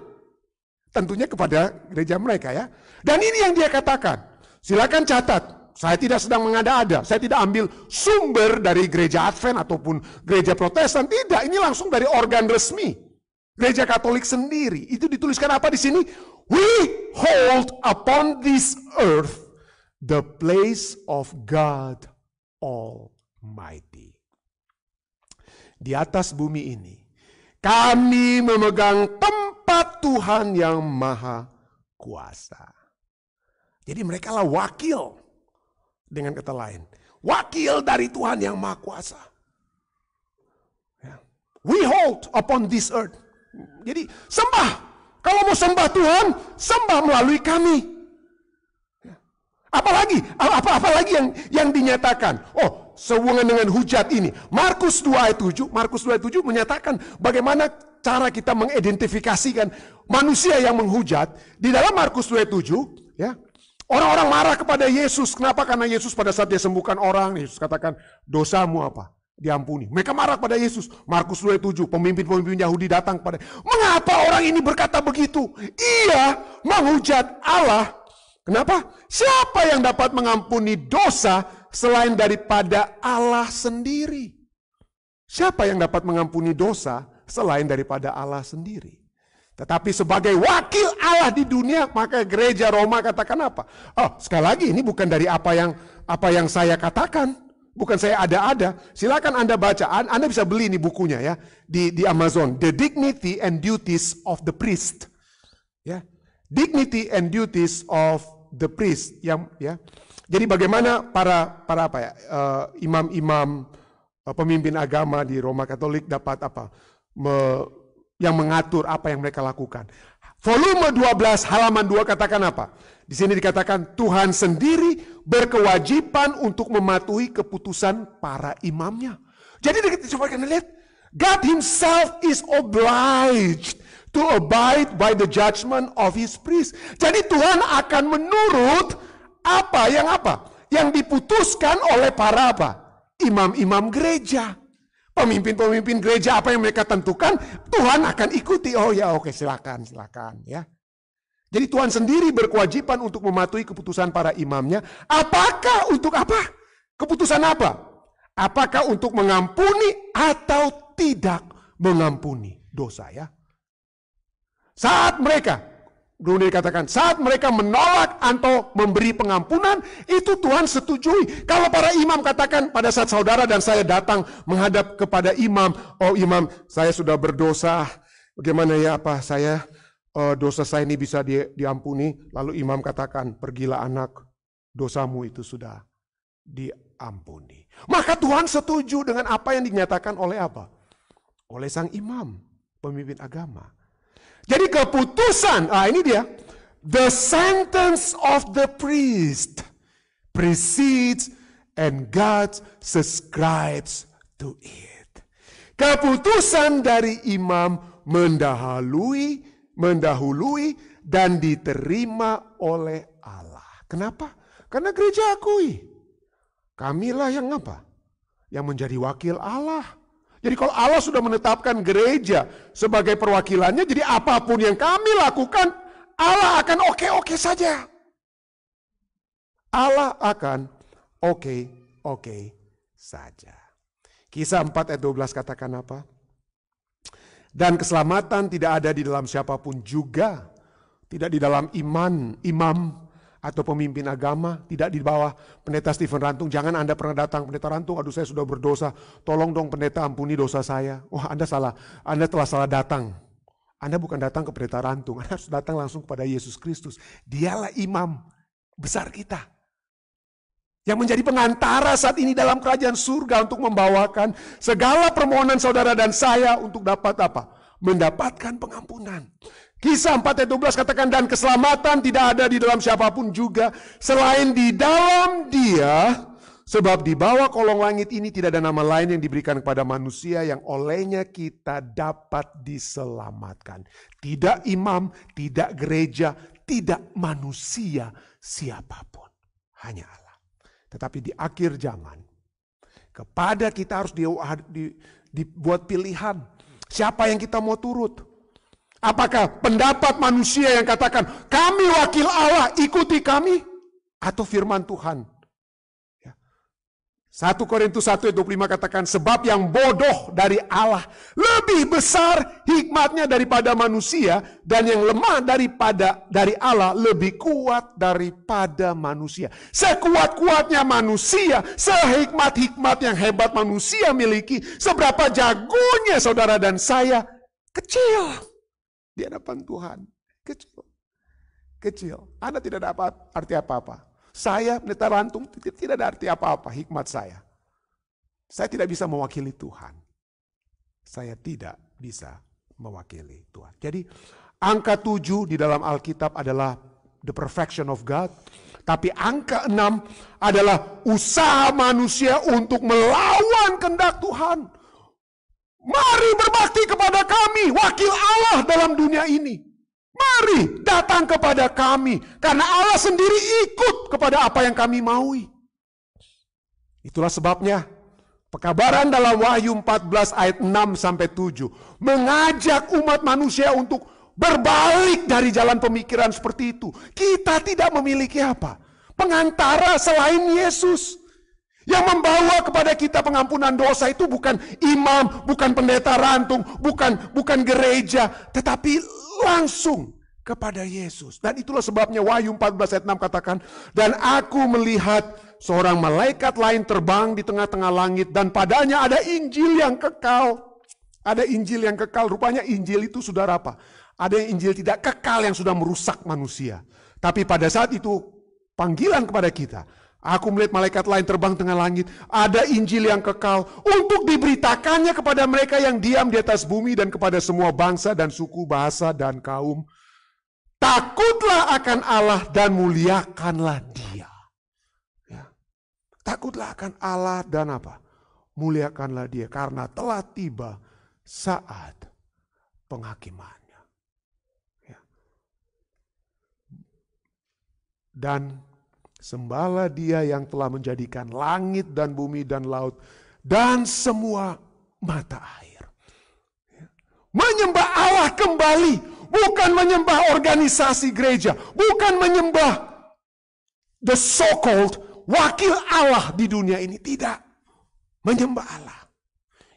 Tentunya kepada gereja mereka ya. Dan ini yang dia katakan. Silakan catat. Saya tidak sedang mengada-ada. Saya tidak ambil sumber dari gereja Advent ataupun gereja Protestan. Tidak, ini langsung dari organ resmi. Gereja Katolik sendiri. Itu dituliskan apa di sini? We hold upon this earth the place of God Almighty. Di atas bumi ini, kami memegang tempat Tuhan yang maha kuasa. Jadi mereka lah wakil. Dengan kata lain, wakil dari Tuhan yang Maha Kuasa. Ya. We hold upon this earth. Jadi sembah. Kalau mau sembah Tuhan, sembah melalui kami. Ya. Apalagi apa apalagi yang yang dinyatakan. Oh, sehubungan dengan hujat ini. Markus 2 ayat 7, Markus 2 ayat 7 menyatakan bagaimana cara kita mengidentifikasikan manusia yang menghujat di dalam Markus 2 ayat 7, ya. Orang-orang marah kepada Yesus. Kenapa? Karena Yesus pada saat dia sembuhkan orang, Yesus katakan, dosamu apa? Diampuni. Mereka marah kepada Yesus. Markus 2:7, pemimpin-pemimpin Yahudi datang kepada, mengapa orang ini berkata begitu? Ia menghujat Allah. Kenapa? Siapa yang dapat mengampuni dosa selain daripada Allah sendiri? Siapa yang dapat mengampuni dosa selain daripada Allah sendiri? Tetapi sebagai wakil Allah di dunia, maka gereja Roma katakan apa? Oh, sekali lagi ini bukan dari apa yang apa yang saya katakan, bukan saya ada-ada. Silakan Anda baca, Anda bisa beli ini bukunya ya di di Amazon, The Dignity and Duties of the Priest. Ya. Dignity and Duties of the Priest yang ya. Jadi bagaimana para para apa ya? Eh, imam-imam uh, uh, pemimpin agama di Roma Katolik dapat apa? Me, yang mengatur apa yang mereka lakukan. Volume 12 halaman 2 katakan apa? Di sini dikatakan Tuhan sendiri berkewajiban untuk mematuhi keputusan para imamnya. Jadi coba kita lihat, God himself is obliged to abide by the judgment of his priest. Jadi Tuhan akan menurut apa yang apa? Yang diputuskan oleh para apa? Imam-imam gereja pemimpin-pemimpin gereja apa yang mereka tentukan, Tuhan akan ikuti. Oh ya, oke, silakan, silakan ya. Jadi Tuhan sendiri berkewajiban untuk mematuhi keputusan para imamnya. Apakah untuk apa? Keputusan apa? Apakah untuk mengampuni atau tidak mengampuni dosa ya? Saat mereka Kemudian dikatakan, saat mereka menolak atau memberi pengampunan, itu Tuhan setujui. Kalau para imam katakan, pada saat saudara dan saya datang menghadap kepada imam, oh imam, saya sudah berdosa, bagaimana ya apa saya, uh, dosa saya ini bisa di, diampuni. Lalu imam katakan, pergilah anak, dosamu itu sudah diampuni. Maka Tuhan setuju dengan apa yang dinyatakan oleh apa? Oleh sang imam, pemimpin agama. Jadi keputusan, ah ini dia. The sentence of the priest precedes and God subscribes to it. Keputusan dari imam mendahului, mendahului dan diterima oleh Allah. Kenapa? Karena gereja akui. Kamilah yang apa? Yang menjadi wakil Allah. Jadi kalau Allah sudah menetapkan gereja sebagai perwakilannya, jadi apapun yang kami lakukan, Allah akan oke-oke saja. Allah akan oke-oke saja. Kisah 4 ayat 12 katakan apa? Dan keselamatan tidak ada di dalam siapapun juga. Tidak di dalam iman, imam, atau pemimpin agama, tidak di bawah pendeta Stephen Rantung. Jangan Anda pernah datang, pendeta Rantung, aduh saya sudah berdosa, tolong dong pendeta ampuni dosa saya. Wah Anda salah, Anda telah salah datang. Anda bukan datang ke pendeta Rantung, Anda harus datang langsung kepada Yesus Kristus. Dialah imam besar kita. Yang menjadi pengantara saat ini dalam kerajaan surga untuk membawakan segala permohonan saudara dan saya untuk dapat apa? Mendapatkan pengampunan. Kisah 4 ayat 12 katakan dan keselamatan tidak ada di dalam siapapun juga selain di dalam dia sebab di bawah kolong langit ini tidak ada nama lain yang diberikan kepada manusia yang olehnya kita dapat diselamatkan. Tidak imam, tidak gereja, tidak manusia siapapun. Hanya Allah. Tetapi di akhir zaman kepada kita harus dibuat pilihan siapa yang kita mau turut. Apakah pendapat manusia yang katakan, kami wakil Allah, ikuti kami? Atau firman Tuhan? 1 ya. Korintus 1 ayat 25 katakan, sebab yang bodoh dari Allah lebih besar hikmatnya daripada manusia, dan yang lemah daripada dari Allah lebih kuat daripada manusia. Sekuat-kuatnya manusia, sehikmat-hikmat yang hebat manusia miliki, seberapa jagonya saudara dan saya, kecil di hadapan Tuhan. Kecil. Kecil. Anda tidak dapat arti apa-apa. Saya, pendeta rantung, tidak ada arti apa-apa hikmat saya. Saya tidak bisa mewakili Tuhan. Saya tidak bisa mewakili Tuhan. Jadi angka tujuh di dalam Alkitab adalah the perfection of God. Tapi angka enam adalah usaha manusia untuk melawan kendak Tuhan. Mari berbakti kepada kami, wakil Allah dalam dunia ini. Mari datang kepada kami, karena Allah sendiri ikut kepada apa yang kami maui. Itulah sebabnya pekabaran dalam Wahyu 14 ayat 6 sampai 7 mengajak umat manusia untuk berbalik dari jalan pemikiran seperti itu. Kita tidak memiliki apa? Pengantara selain Yesus. Yang membawa kepada kita pengampunan dosa itu bukan imam, bukan pendeta rantung, bukan bukan gereja, tetapi langsung kepada Yesus. Dan itulah sebabnya Wahyu 14 ayat 6 katakan, "Dan aku melihat seorang malaikat lain terbang di tengah-tengah langit dan padanya ada Injil yang kekal." Ada Injil yang kekal, rupanya Injil itu sudah apa? Ada yang Injil tidak kekal yang sudah merusak manusia. Tapi pada saat itu panggilan kepada kita Aku melihat malaikat lain terbang tengah langit. Ada Injil yang kekal untuk diberitakannya kepada mereka yang diam di atas bumi dan kepada semua bangsa dan suku, bahasa dan kaum. Takutlah akan Allah dan muliakanlah Dia. Ya. Takutlah akan Allah dan apa? Muliakanlah Dia karena telah tiba saat penghakimannya. Ya. Dan Sembahlah dia yang telah menjadikan langit dan bumi dan laut dan semua mata air. Ya. Menyembah Allah kembali, bukan menyembah organisasi gereja, bukan menyembah the so-called wakil Allah di dunia ini. Tidak. Menyembah Allah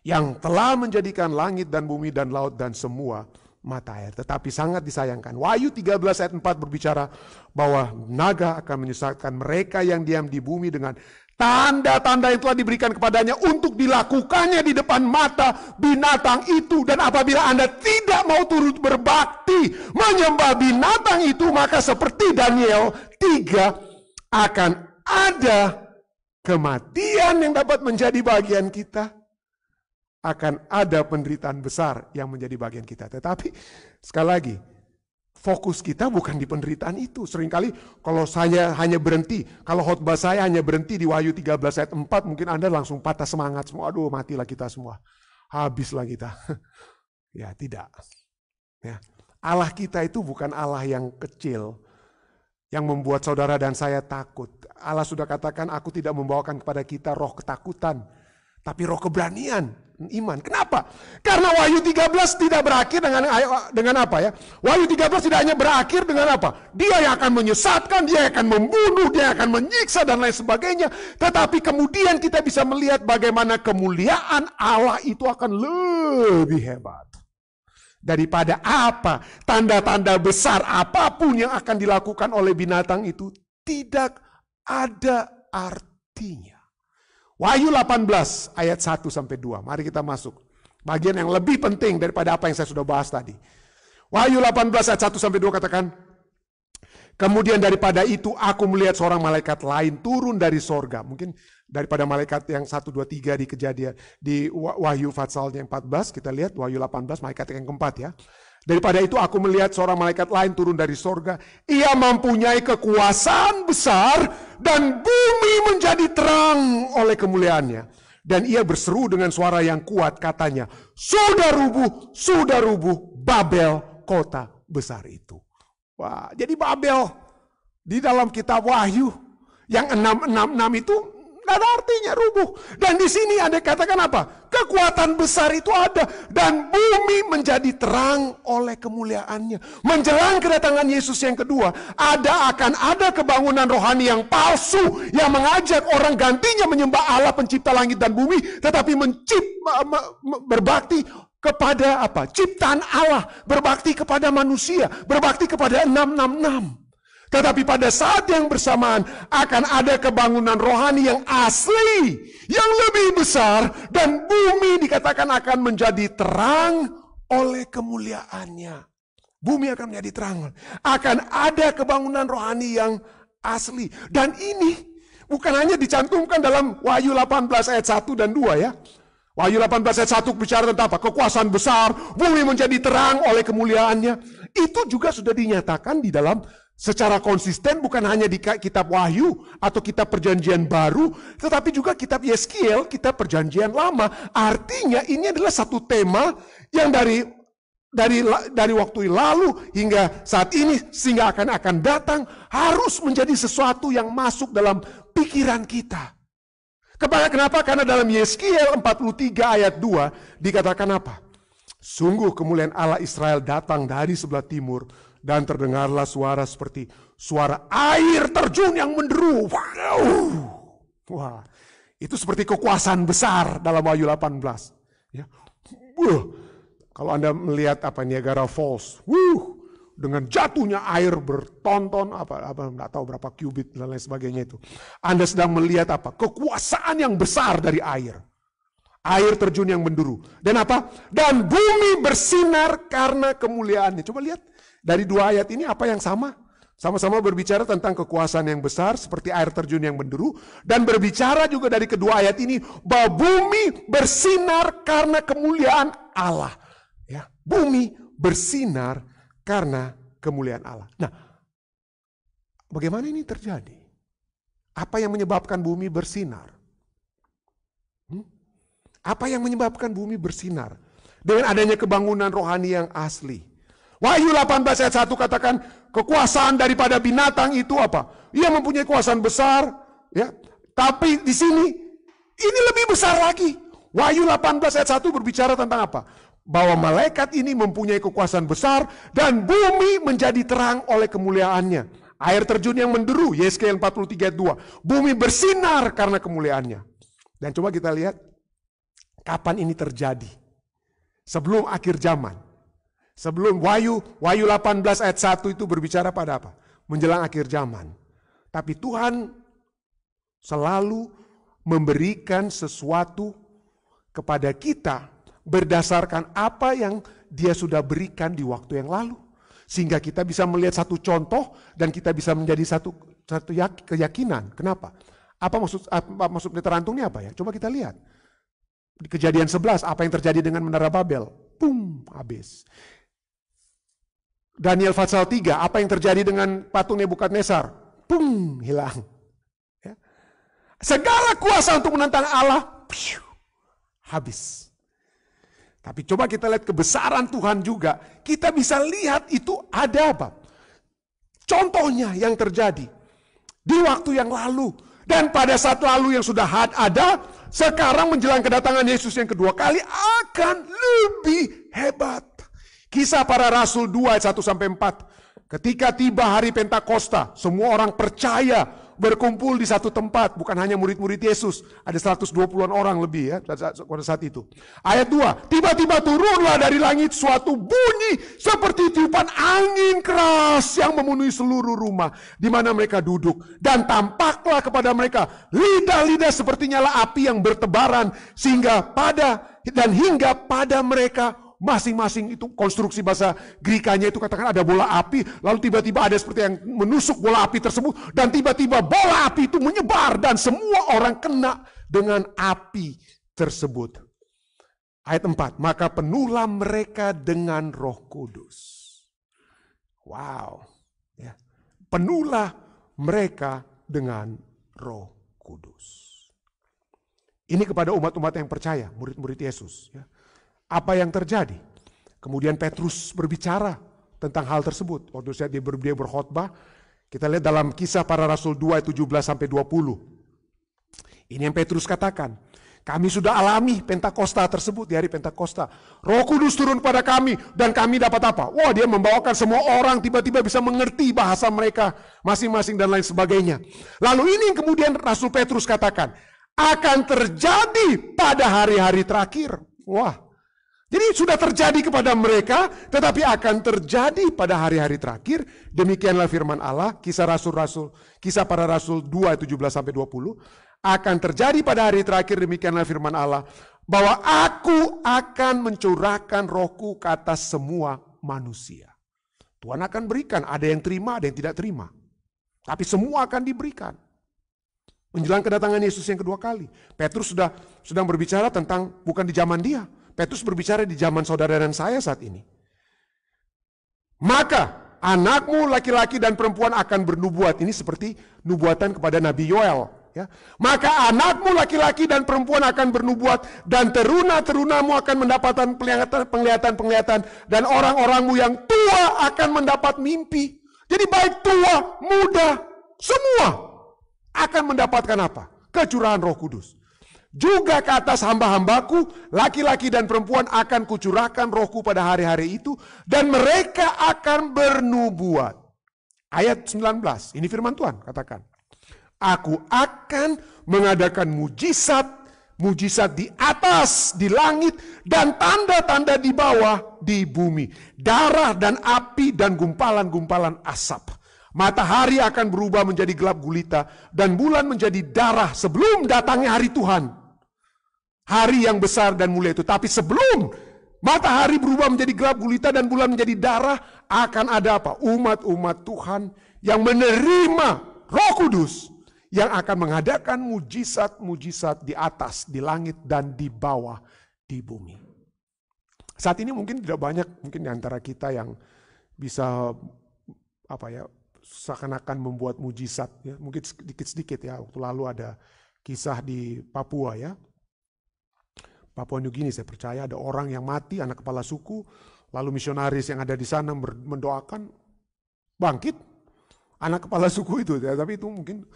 yang telah menjadikan langit dan bumi dan laut dan semua mata air. Tetapi sangat disayangkan. Wahyu 13 ayat 4 berbicara bahwa naga akan menyesatkan mereka yang diam di bumi dengan tanda-tanda yang telah diberikan kepadanya untuk dilakukannya di depan mata binatang itu. Dan apabila Anda tidak mau turut berbakti menyembah binatang itu, maka seperti Daniel 3 akan ada kematian yang dapat menjadi bagian kita akan ada penderitaan besar yang menjadi bagian kita. Tetapi sekali lagi, fokus kita bukan di penderitaan itu. Seringkali kalau saya hanya berhenti, kalau khotbah saya hanya berhenti di Wahyu 13 ayat 4, mungkin Anda langsung patah semangat semua. Aduh, matilah kita semua. Habislah kita. ya, tidak. Ya. Allah kita itu bukan Allah yang kecil, yang membuat saudara dan saya takut. Allah sudah katakan, aku tidak membawakan kepada kita roh ketakutan, tapi roh keberanian, iman. Kenapa? Karena Wahyu 13 tidak berakhir dengan dengan apa ya? Wahyu 13 tidak hanya berakhir dengan apa? Dia yang akan menyesatkan, dia yang akan membunuh, dia yang akan menyiksa dan lain sebagainya. Tetapi kemudian kita bisa melihat bagaimana kemuliaan Allah itu akan lebih hebat daripada apa tanda-tanda besar apapun yang akan dilakukan oleh binatang itu tidak ada artinya. Wahyu 18 ayat 1 sampai 2. Mari kita masuk. Bagian yang lebih penting daripada apa yang saya sudah bahas tadi. Wahyu 18 ayat 1 sampai 2 katakan, Kemudian daripada itu aku melihat seorang malaikat lain turun dari sorga. Mungkin daripada malaikat yang 1, 2, 3 di kejadian. Di Wahyu Fatsalnya yang 14, kita lihat Wahyu 18, malaikat yang keempat ya. Daripada itu aku melihat seorang malaikat lain turun dari sorga. Ia mempunyai kekuasaan besar dan bumi menjadi terang oleh kemuliaannya. Dan ia berseru dengan suara yang kuat katanya, Sudah rubuh, sudah rubuh Babel kota besar itu. Wah, jadi Babel di dalam kitab Wahyu yang 666 itu tidak ada artinya rubuh. Dan di sini ada katakan apa? Kekuatan besar itu ada. Dan bumi menjadi terang oleh kemuliaannya. Menjelang kedatangan Yesus yang kedua. Ada akan ada kebangunan rohani yang palsu. Yang mengajak orang gantinya menyembah Allah pencipta langit dan bumi. Tetapi mencip, berbakti kepada apa? Ciptaan Allah. Berbakti kepada manusia. Berbakti kepada 666. Tetapi pada saat yang bersamaan akan ada kebangunan rohani yang asli, yang lebih besar dan bumi dikatakan akan menjadi terang oleh kemuliaannya. Bumi akan menjadi terang. Akan ada kebangunan rohani yang asli. Dan ini bukan hanya dicantumkan dalam Wahyu 18 ayat 1 dan 2 ya. Wahyu 18 ayat 1 bicara tentang apa? Kekuasaan besar, bumi menjadi terang oleh kemuliaannya. Itu juga sudah dinyatakan di dalam secara konsisten bukan hanya di kitab Wahyu atau kitab perjanjian baru, tetapi juga kitab Yeskiel, kitab perjanjian lama. Artinya ini adalah satu tema yang dari dari dari waktu lalu hingga saat ini sehingga akan akan datang harus menjadi sesuatu yang masuk dalam pikiran kita. Kepada kenapa? Karena dalam Yeskiel 43 ayat 2 dikatakan apa? Sungguh kemuliaan Allah Israel datang dari sebelah timur dan terdengarlah suara seperti suara air terjun yang menderu. Wah, itu seperti kekuasaan besar dalam Wahyu 18. Ya. Wuh. Kalau Anda melihat apa Niagara Falls, wuh, dengan jatuhnya air bertonton apa apa nggak tahu berapa kubit dan lain sebagainya itu. Anda sedang melihat apa? Kekuasaan yang besar dari air. Air terjun yang menduru. Dan apa? Dan bumi bersinar karena kemuliaannya. Coba lihat. Dari dua ayat ini apa yang sama? Sama-sama berbicara tentang kekuasaan yang besar seperti air terjun yang menderu dan berbicara juga dari kedua ayat ini bahwa bumi bersinar karena kemuliaan Allah. Ya, bumi bersinar karena kemuliaan Allah. Nah, bagaimana ini terjadi? Apa yang menyebabkan bumi bersinar? Hmm? Apa yang menyebabkan bumi bersinar? Dengan adanya kebangunan rohani yang asli Wahyu 18 ayat 1 katakan kekuasaan daripada binatang itu apa? Ia mempunyai kekuasaan besar, ya. Tapi di sini ini lebih besar lagi. Wahyu 18 ayat 1 berbicara tentang apa? Bahwa malaikat ini mempunyai kekuasaan besar dan bumi menjadi terang oleh kemuliaannya. Air terjun yang menderu, Yeskiel 43 ayat 2. Bumi bersinar karena kemuliaannya. Dan coba kita lihat kapan ini terjadi. Sebelum akhir zaman. Sebelum Wahyu, Wahyu 18 ayat 1 itu berbicara pada apa? Menjelang akhir zaman. Tapi Tuhan selalu memberikan sesuatu kepada kita berdasarkan apa yang dia sudah berikan di waktu yang lalu. Sehingga kita bisa melihat satu contoh dan kita bisa menjadi satu satu keyakinan. Kenapa? Apa maksud apa maksud terantungnya apa ya? Coba kita lihat. kejadian 11 apa yang terjadi dengan menara Babel? Pum, habis. Daniel pasal 3, apa yang terjadi dengan patung Nebukadnezar? Pung hilang. Ya. Segala kuasa untuk menentang Allah, piu, habis. Tapi coba kita lihat kebesaran Tuhan juga. Kita bisa lihat itu ada, apa? Contohnya yang terjadi di waktu yang lalu. Dan pada saat lalu yang sudah ada, sekarang menjelang kedatangan Yesus yang kedua kali akan lebih hebat. Kisah para Rasul 2 ayat 1 sampai 4. Ketika tiba hari Pentakosta, semua orang percaya berkumpul di satu tempat, bukan hanya murid-murid Yesus, ada 120-an orang lebih ya pada saat itu. Ayat 2, tiba-tiba turunlah dari langit suatu bunyi seperti tiupan angin keras yang memenuhi seluruh rumah di mana mereka duduk dan tampaklah kepada mereka lidah-lidah seperti nyala api yang bertebaran sehingga pada dan hingga pada mereka Masing-masing itu konstruksi bahasa Greek-nya itu katakan ada bola api, lalu tiba-tiba ada seperti yang menusuk bola api tersebut, dan tiba-tiba bola api itu menyebar dan semua orang kena dengan api tersebut. Ayat 4, maka penuhlah mereka dengan roh kudus. Wow. Ya. Penuhlah mereka dengan roh kudus. Ini kepada umat-umat yang percaya, murid-murid Yesus. Ya apa yang terjadi. Kemudian Petrus berbicara tentang hal tersebut. Waktu saya dia, ber, dia berkhotbah, kita lihat dalam kisah para rasul 2 ayat 17 sampai 20. Ini yang Petrus katakan. Kami sudah alami Pentakosta tersebut di hari Pentakosta. Roh Kudus turun pada kami dan kami dapat apa? Wah, dia membawakan semua orang tiba-tiba bisa mengerti bahasa mereka masing-masing dan lain sebagainya. Lalu ini yang kemudian Rasul Petrus katakan akan terjadi pada hari-hari terakhir. Wah, jadi sudah terjadi kepada mereka, tetapi akan terjadi pada hari-hari terakhir. Demikianlah firman Allah, kisah rasul-rasul, kisah para rasul 2, 17 sampai 20. Akan terjadi pada hari terakhir, demikianlah firman Allah, bahwa aku akan mencurahkan rohku ke atas semua manusia. Tuhan akan berikan, ada yang terima, ada yang tidak terima. Tapi semua akan diberikan. Menjelang kedatangan Yesus yang kedua kali, Petrus sudah sedang berbicara tentang bukan di zaman dia, Petrus berbicara di zaman saudara dan saya saat ini. Maka anakmu laki-laki dan perempuan akan bernubuat. Ini seperti nubuatan kepada Nabi Yoel. Ya. Maka anakmu laki-laki dan perempuan akan bernubuat dan teruna-terunamu akan mendapatkan penglihatan-penglihatan dan orang-orangmu yang tua akan mendapat mimpi. Jadi baik tua, muda, semua akan mendapatkan apa? Kecurahan roh kudus juga ke atas hamba-hambaku, laki-laki dan perempuan akan kucurahkan rohku pada hari-hari itu, dan mereka akan bernubuat. Ayat 19, ini firman Tuhan, katakan. Aku akan mengadakan mujizat, mujizat di atas, di langit, dan tanda-tanda di bawah, di bumi. Darah dan api dan gumpalan-gumpalan asap. Matahari akan berubah menjadi gelap gulita dan bulan menjadi darah sebelum datangnya hari Tuhan. Hari yang besar dan mulia itu. Tapi sebelum matahari berubah menjadi gelap gulita dan bulan menjadi darah, akan ada apa? Umat-umat Tuhan yang menerima roh kudus yang akan mengadakan mujizat-mujizat di atas, di langit, dan di bawah, di bumi. Saat ini mungkin tidak banyak, mungkin di antara kita yang bisa apa ya seakan-akan membuat mujizat ya mungkin sedikit-sedikit ya waktu lalu ada kisah di Papua ya Papua New Guinea saya percaya ada orang yang mati, anak kepala suku, lalu misionaris yang ada di sana mendoakan, bangkit, anak kepala suku itu. Ya, tapi itu mungkin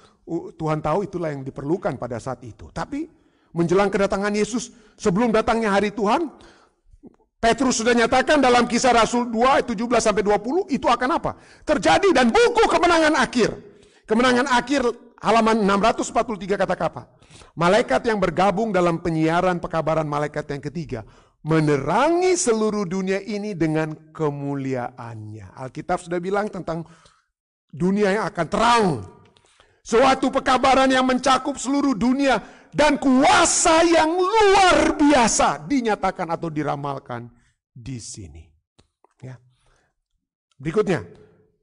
Tuhan tahu itulah yang diperlukan pada saat itu. Tapi menjelang kedatangan Yesus, sebelum datangnya hari Tuhan, Petrus sudah nyatakan dalam kisah Rasul 2, 17 sampai 20, itu akan apa? Terjadi dan buku kemenangan akhir. Kemenangan akhir halaman 643 kata apa? Malaikat yang bergabung dalam penyiaran pekabaran malaikat yang ketiga menerangi seluruh dunia ini dengan kemuliaannya. Alkitab sudah bilang tentang dunia yang akan terang. Suatu pekabaran yang mencakup seluruh dunia dan kuasa yang luar biasa dinyatakan atau diramalkan di sini. Ya. Berikutnya,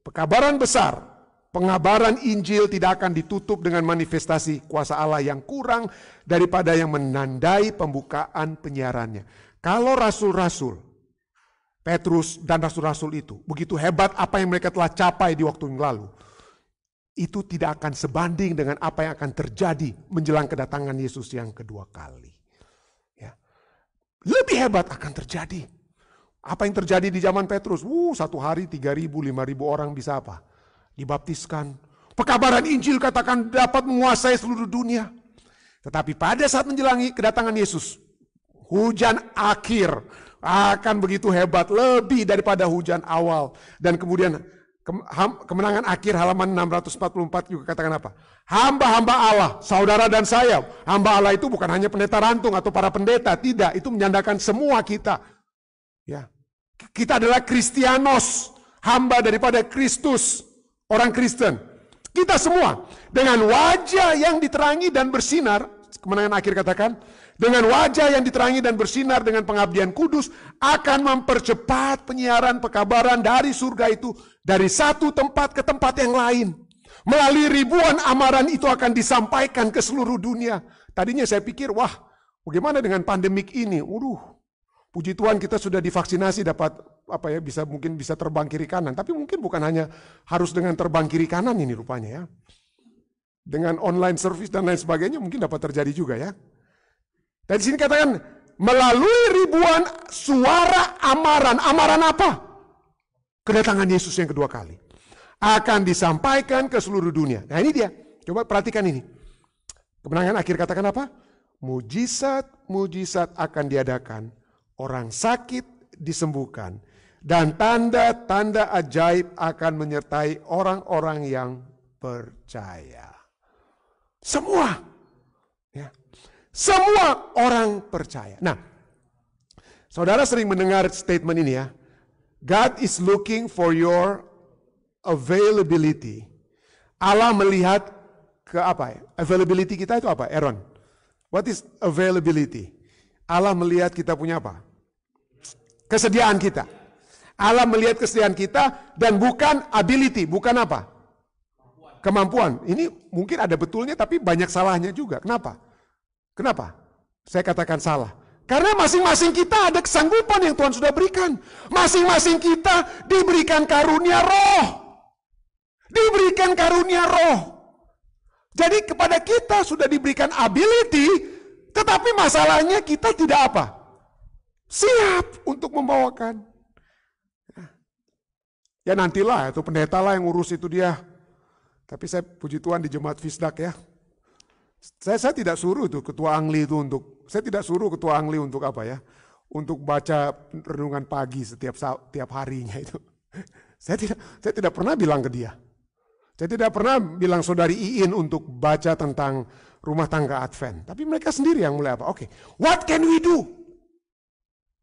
pekabaran besar Pengabaran Injil tidak akan ditutup dengan manifestasi kuasa Allah yang kurang daripada yang menandai pembukaan penyiarannya. Kalau rasul-rasul, Petrus dan rasul-rasul itu, begitu hebat apa yang mereka telah capai di waktu yang lalu, itu tidak akan sebanding dengan apa yang akan terjadi menjelang kedatangan Yesus yang kedua kali. Ya. Lebih hebat akan terjadi. Apa yang terjadi di zaman Petrus? Wuh, satu hari 3.000, 5.000 orang bisa apa? dibaptiskan. Pekabaran Injil katakan dapat menguasai seluruh dunia. Tetapi pada saat menjelangi kedatangan Yesus, hujan akhir akan begitu hebat, lebih daripada hujan awal. Dan kemudian kemenangan akhir halaman 644 juga katakan apa? Hamba-hamba Allah, saudara dan saya. Hamba Allah itu bukan hanya pendeta rantung atau para pendeta, tidak, itu menyandakan semua kita. Ya. Kita adalah Kristianos, hamba daripada Kristus orang Kristen. Kita semua dengan wajah yang diterangi dan bersinar, kemenangan akhir katakan, dengan wajah yang diterangi dan bersinar dengan pengabdian kudus akan mempercepat penyiaran pekabaran dari surga itu dari satu tempat ke tempat yang lain. Melalui ribuan amaran itu akan disampaikan ke seluruh dunia. Tadinya saya pikir, wah, bagaimana dengan pandemik ini? Waduh, puji Tuhan kita sudah divaksinasi dapat apa ya bisa mungkin bisa terbang kiri kanan tapi mungkin bukan hanya harus dengan terbang kiri kanan ini rupanya ya dengan online service dan lain sebagainya mungkin dapat terjadi juga ya dan di sini katakan melalui ribuan suara amaran amaran apa kedatangan Yesus yang kedua kali akan disampaikan ke seluruh dunia nah ini dia coba perhatikan ini kemenangan akhir katakan apa mujizat mujizat akan diadakan orang sakit disembuhkan, dan tanda-tanda ajaib akan menyertai orang-orang yang percaya. Semua. Ya. Semua orang percaya. Nah, saudara sering mendengar statement ini ya. God is looking for your availability. Allah melihat ke apa ya? Availability kita itu apa, Aaron? What is availability? Allah melihat kita punya apa? Kesediaan kita. Allah melihat kesetiaan kita dan bukan ability, bukan apa? Kemampuan. Ini mungkin ada betulnya tapi banyak salahnya juga. Kenapa? Kenapa? Saya katakan salah. Karena masing-masing kita ada kesanggupan yang Tuhan sudah berikan. Masing-masing kita diberikan karunia roh. Diberikan karunia roh. Jadi kepada kita sudah diberikan ability, tetapi masalahnya kita tidak apa? Siap untuk membawakan. Ya nantilah, itu pendeta lah yang ngurus itu dia. Tapi saya puji Tuhan di jemaat Fisdak ya. Saya, saya tidak suruh itu ketua Angli itu untuk, saya tidak suruh ketua Angli untuk apa ya, untuk baca renungan pagi setiap tiap harinya itu. Saya tidak, saya tidak pernah bilang ke dia. Saya tidak pernah bilang saudari Iin untuk baca tentang rumah tangga Advent. Tapi mereka sendiri yang mulai apa? Oke, okay. what can we do?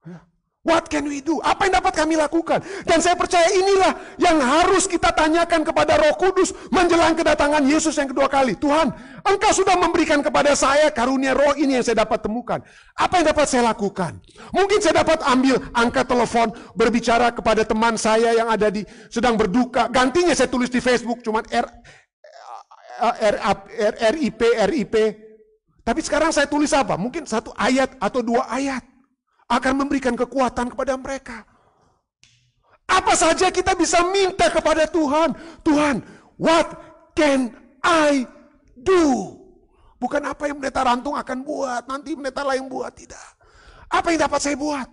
Yeah. What can we do? Apa yang dapat kami lakukan? Dan saya percaya inilah yang harus kita tanyakan kepada Roh Kudus menjelang kedatangan Yesus yang kedua kali. Tuhan, Engkau sudah memberikan kepada saya karunia Roh ini yang saya dapat temukan. Apa yang dapat saya lakukan? Mungkin saya dapat ambil angka telepon berbicara kepada teman saya yang ada di sedang berduka. Gantinya saya tulis di Facebook cuma eh, R R, R, RIP RIP. Tapi sekarang saya tulis apa? Mungkin satu ayat atau dua ayat akan memberikan kekuatan kepada mereka. Apa saja kita bisa minta kepada Tuhan. Tuhan, what can I do? Bukan apa yang pendeta rantung akan buat, nanti pendeta lain buat, tidak. Apa yang dapat saya buat?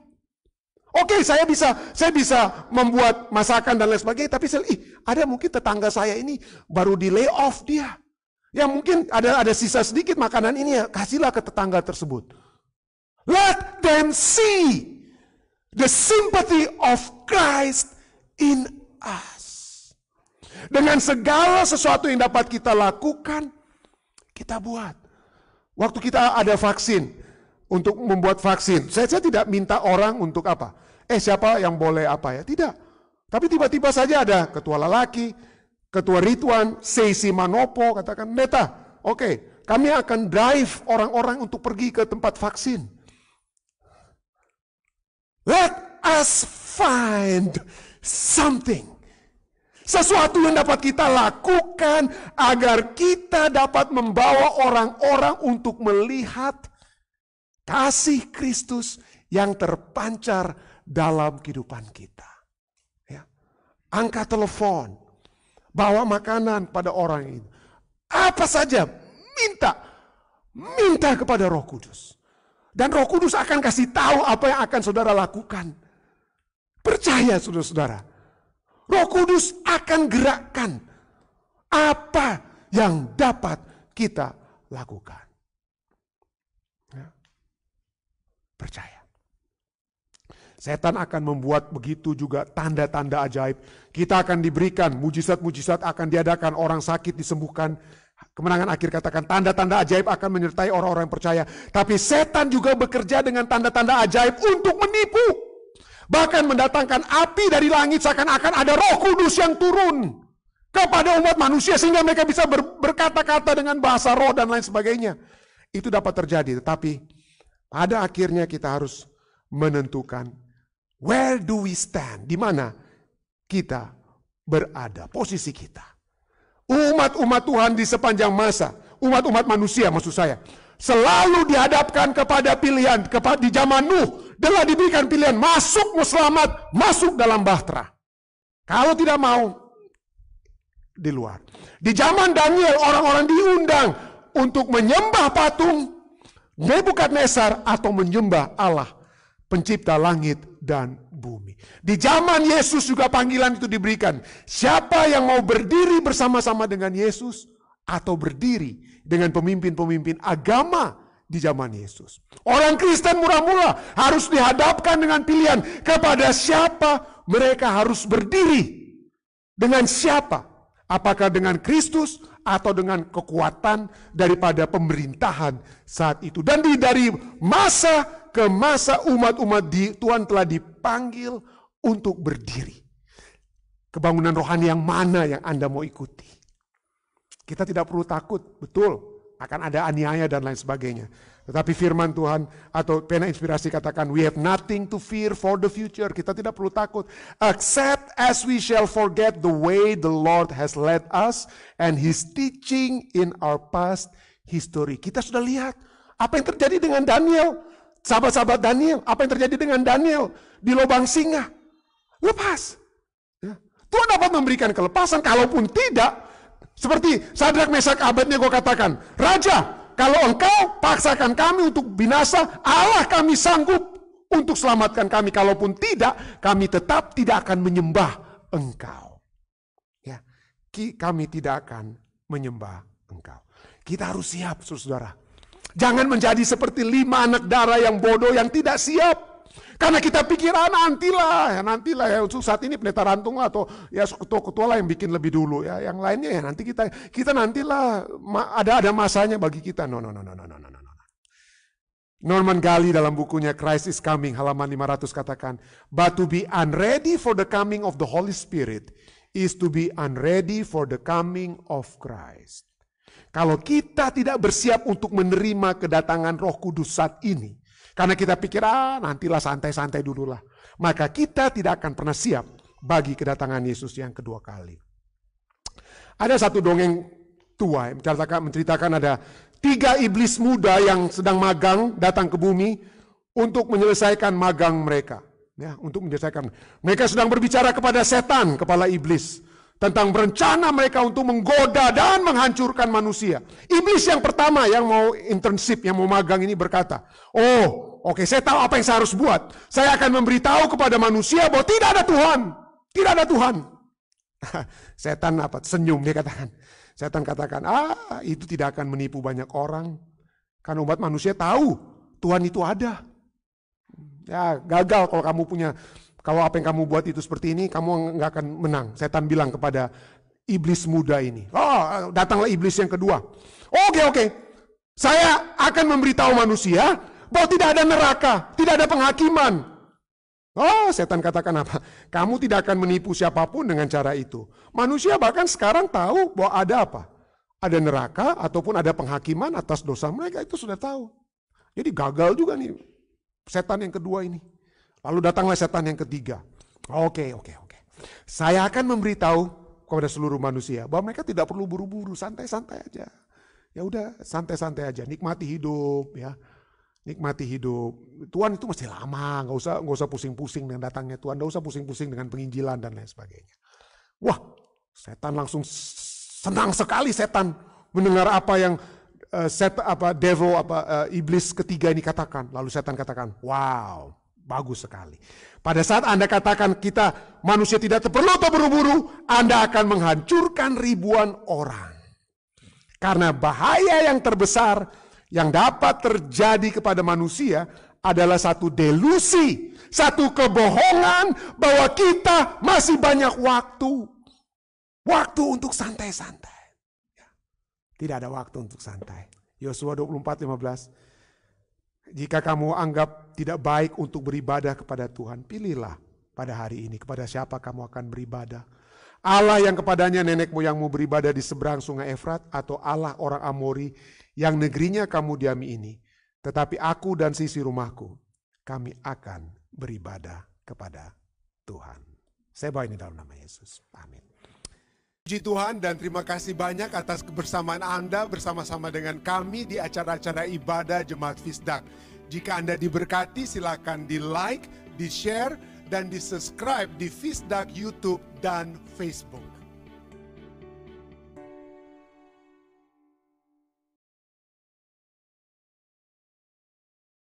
Oke, okay, saya bisa saya bisa membuat masakan dan lain sebagainya, tapi saya, ih, ada mungkin tetangga saya ini baru di lay off dia. Ya mungkin ada ada sisa sedikit makanan ini ya, kasihlah ke tetangga tersebut. Let them see the sympathy of Christ in us. Dengan segala sesuatu yang dapat kita lakukan, kita buat. Waktu kita ada vaksin, untuk membuat vaksin, saya, saya tidak minta orang untuk apa. Eh siapa yang boleh apa ya? Tidak. Tapi tiba-tiba saja ada ketua lelaki, ketua Rituan, Seisi Manopo, katakan, Neta, oke, okay, kami akan drive orang-orang untuk pergi ke tempat vaksin. Let us find something. Sesuatu yang dapat kita lakukan agar kita dapat membawa orang-orang untuk melihat kasih Kristus yang terpancar dalam kehidupan kita. Ya. Angkat telepon, bawa makanan pada orang ini. Apa saja, minta. Minta kepada roh kudus. Dan roh kudus akan kasih tahu apa yang akan saudara lakukan. Percaya saudara-saudara. Roh kudus akan gerakkan apa yang dapat kita lakukan. Ya. Percaya. Setan akan membuat begitu juga tanda-tanda ajaib. Kita akan diberikan mujizat-mujizat akan diadakan, orang sakit disembuhkan, Kemenangan akhir katakan tanda-tanda ajaib akan menyertai orang-orang yang percaya. Tapi setan juga bekerja dengan tanda-tanda ajaib untuk menipu. Bahkan mendatangkan api dari langit seakan-akan ada roh kudus yang turun kepada umat manusia sehingga mereka bisa ber, berkata-kata dengan bahasa roh dan lain sebagainya. Itu dapat terjadi. Tetapi pada akhirnya kita harus menentukan where do we stand? Di mana kita berada, posisi kita umat-umat Tuhan di sepanjang masa, umat-umat manusia maksud saya, selalu dihadapkan kepada pilihan, kepada di zaman Nuh, telah diberikan pilihan masuk mau masuk dalam bahtera. Kalau tidak mau, di luar. Di zaman Daniel, orang-orang diundang untuk menyembah patung Nebukadnezar atau menyembah Allah, pencipta langit dan bumi. Di zaman Yesus juga panggilan itu diberikan. Siapa yang mau berdiri bersama-sama dengan Yesus atau berdiri dengan pemimpin-pemimpin agama di zaman Yesus. Orang Kristen murah-murah harus dihadapkan dengan pilihan kepada siapa mereka harus berdiri. Dengan siapa? Apakah dengan Kristus atau dengan kekuatan daripada pemerintahan saat itu. Dan di dari masa ke masa umat-umat di, Tuhan telah dipanggil untuk berdiri. Kebangunan rohani yang mana yang Anda mau ikuti? Kita tidak perlu takut, betul. Akan ada aniaya dan lain sebagainya. Tetapi firman Tuhan atau pena inspirasi katakan, we have nothing to fear for the future. Kita tidak perlu takut. Except as we shall forget the way the Lord has led us and his teaching in our past history. Kita sudah lihat apa yang terjadi dengan Daniel sahabat-sahabat Daniel. Apa yang terjadi dengan Daniel di lubang singa? Lepas. Ya. Tuhan dapat memberikan kelepasan, kalaupun tidak, seperti Sadrak Mesak Abednego katakan, Raja, kalau engkau paksakan kami untuk binasa, Allah kami sanggup untuk selamatkan kami. Kalaupun tidak, kami tetap tidak akan menyembah engkau. Ya, kami tidak akan menyembah engkau. Kita harus siap, saudara-saudara Jangan menjadi seperti lima anak darah yang bodoh yang tidak siap. Karena kita pikiran ah, nantilah, ya nantilah ya untuk saat ini pendeta rantung atau ya ketua-ketua lah yang bikin lebih dulu ya. Yang lainnya ya nanti kita kita nantilah ada ada masanya bagi kita. No no no no no no no. Norman Gali dalam bukunya Christ is Coming halaman 500 katakan, "But to be unready for the coming of the Holy Spirit is to be unready for the coming of Christ." Kalau kita tidak bersiap untuk menerima kedatangan roh kudus saat ini, karena kita pikir, ah nantilah santai-santai dululah. Maka kita tidak akan pernah siap bagi kedatangan Yesus yang kedua kali. Ada satu dongeng tua yang menceritakan, menceritakan ada tiga iblis muda yang sedang magang datang ke bumi untuk menyelesaikan magang mereka. Ya, untuk menyelesaikan. Mereka sedang berbicara kepada setan, kepala iblis tentang rencana mereka untuk menggoda dan menghancurkan manusia. Iblis yang pertama yang mau internship, yang mau magang ini berkata, "Oh, oke, okay, saya tahu apa yang saya harus buat. Saya akan memberitahu kepada manusia bahwa tidak ada Tuhan, tidak ada Tuhan." Setan apa? Senyum dia katakan. Setan katakan, "Ah, itu tidak akan menipu banyak orang. Karena umat manusia tahu Tuhan itu ada." Ya, gagal kalau kamu punya kalau apa yang kamu buat itu seperti ini, kamu nggak akan menang. Setan bilang kepada iblis muda ini, oh datanglah iblis yang kedua. Oke okay, oke, okay. saya akan memberitahu manusia bahwa tidak ada neraka, tidak ada penghakiman. Oh, setan katakan apa? Kamu tidak akan menipu siapapun dengan cara itu. Manusia bahkan sekarang tahu bahwa ada apa? Ada neraka ataupun ada penghakiman atas dosa mereka itu sudah tahu. Jadi gagal juga nih setan yang kedua ini. Lalu datanglah setan yang ketiga. Oke, oke, oke. Saya akan memberitahu kepada seluruh manusia bahwa mereka tidak perlu buru-buru, santai-santai aja. Ya udah, santai-santai aja, nikmati hidup ya. Nikmati hidup. Tuhan itu masih lama, nggak usah nggak usah pusing-pusing dengan datangnya Tuhan, nggak usah pusing-pusing dengan penginjilan dan lain sebagainya. Wah, setan langsung senang sekali setan mendengar apa yang eh, set apa devil apa eh, iblis ketiga ini katakan. Lalu setan katakan, "Wow, Bagus sekali. Pada saat Anda katakan kita manusia tidak perlu terburu-buru, Anda akan menghancurkan ribuan orang. Karena bahaya yang terbesar yang dapat terjadi kepada manusia adalah satu delusi, satu kebohongan bahwa kita masih banyak waktu. Waktu untuk santai-santai. Ya. Tidak ada waktu untuk santai. Yosua 24, jika kamu anggap tidak baik untuk beribadah kepada Tuhan, pilihlah pada hari ini kepada siapa kamu akan beribadah. Allah yang kepadanya nenek moyangmu beribadah di seberang sungai Efrat atau Allah orang Amori yang negerinya kamu diami ini. Tetapi aku dan sisi rumahku, kami akan beribadah kepada Tuhan. Saya bawa ini dalam nama Yesus. Amin. Puji Tuhan dan terima kasih banyak atas kebersamaan Anda bersama-sama dengan kami di acara-acara ibadah Jemaat Fisdak. Jika Anda diberkati silakan di like, di share, dan di subscribe di Fisdak YouTube dan Facebook.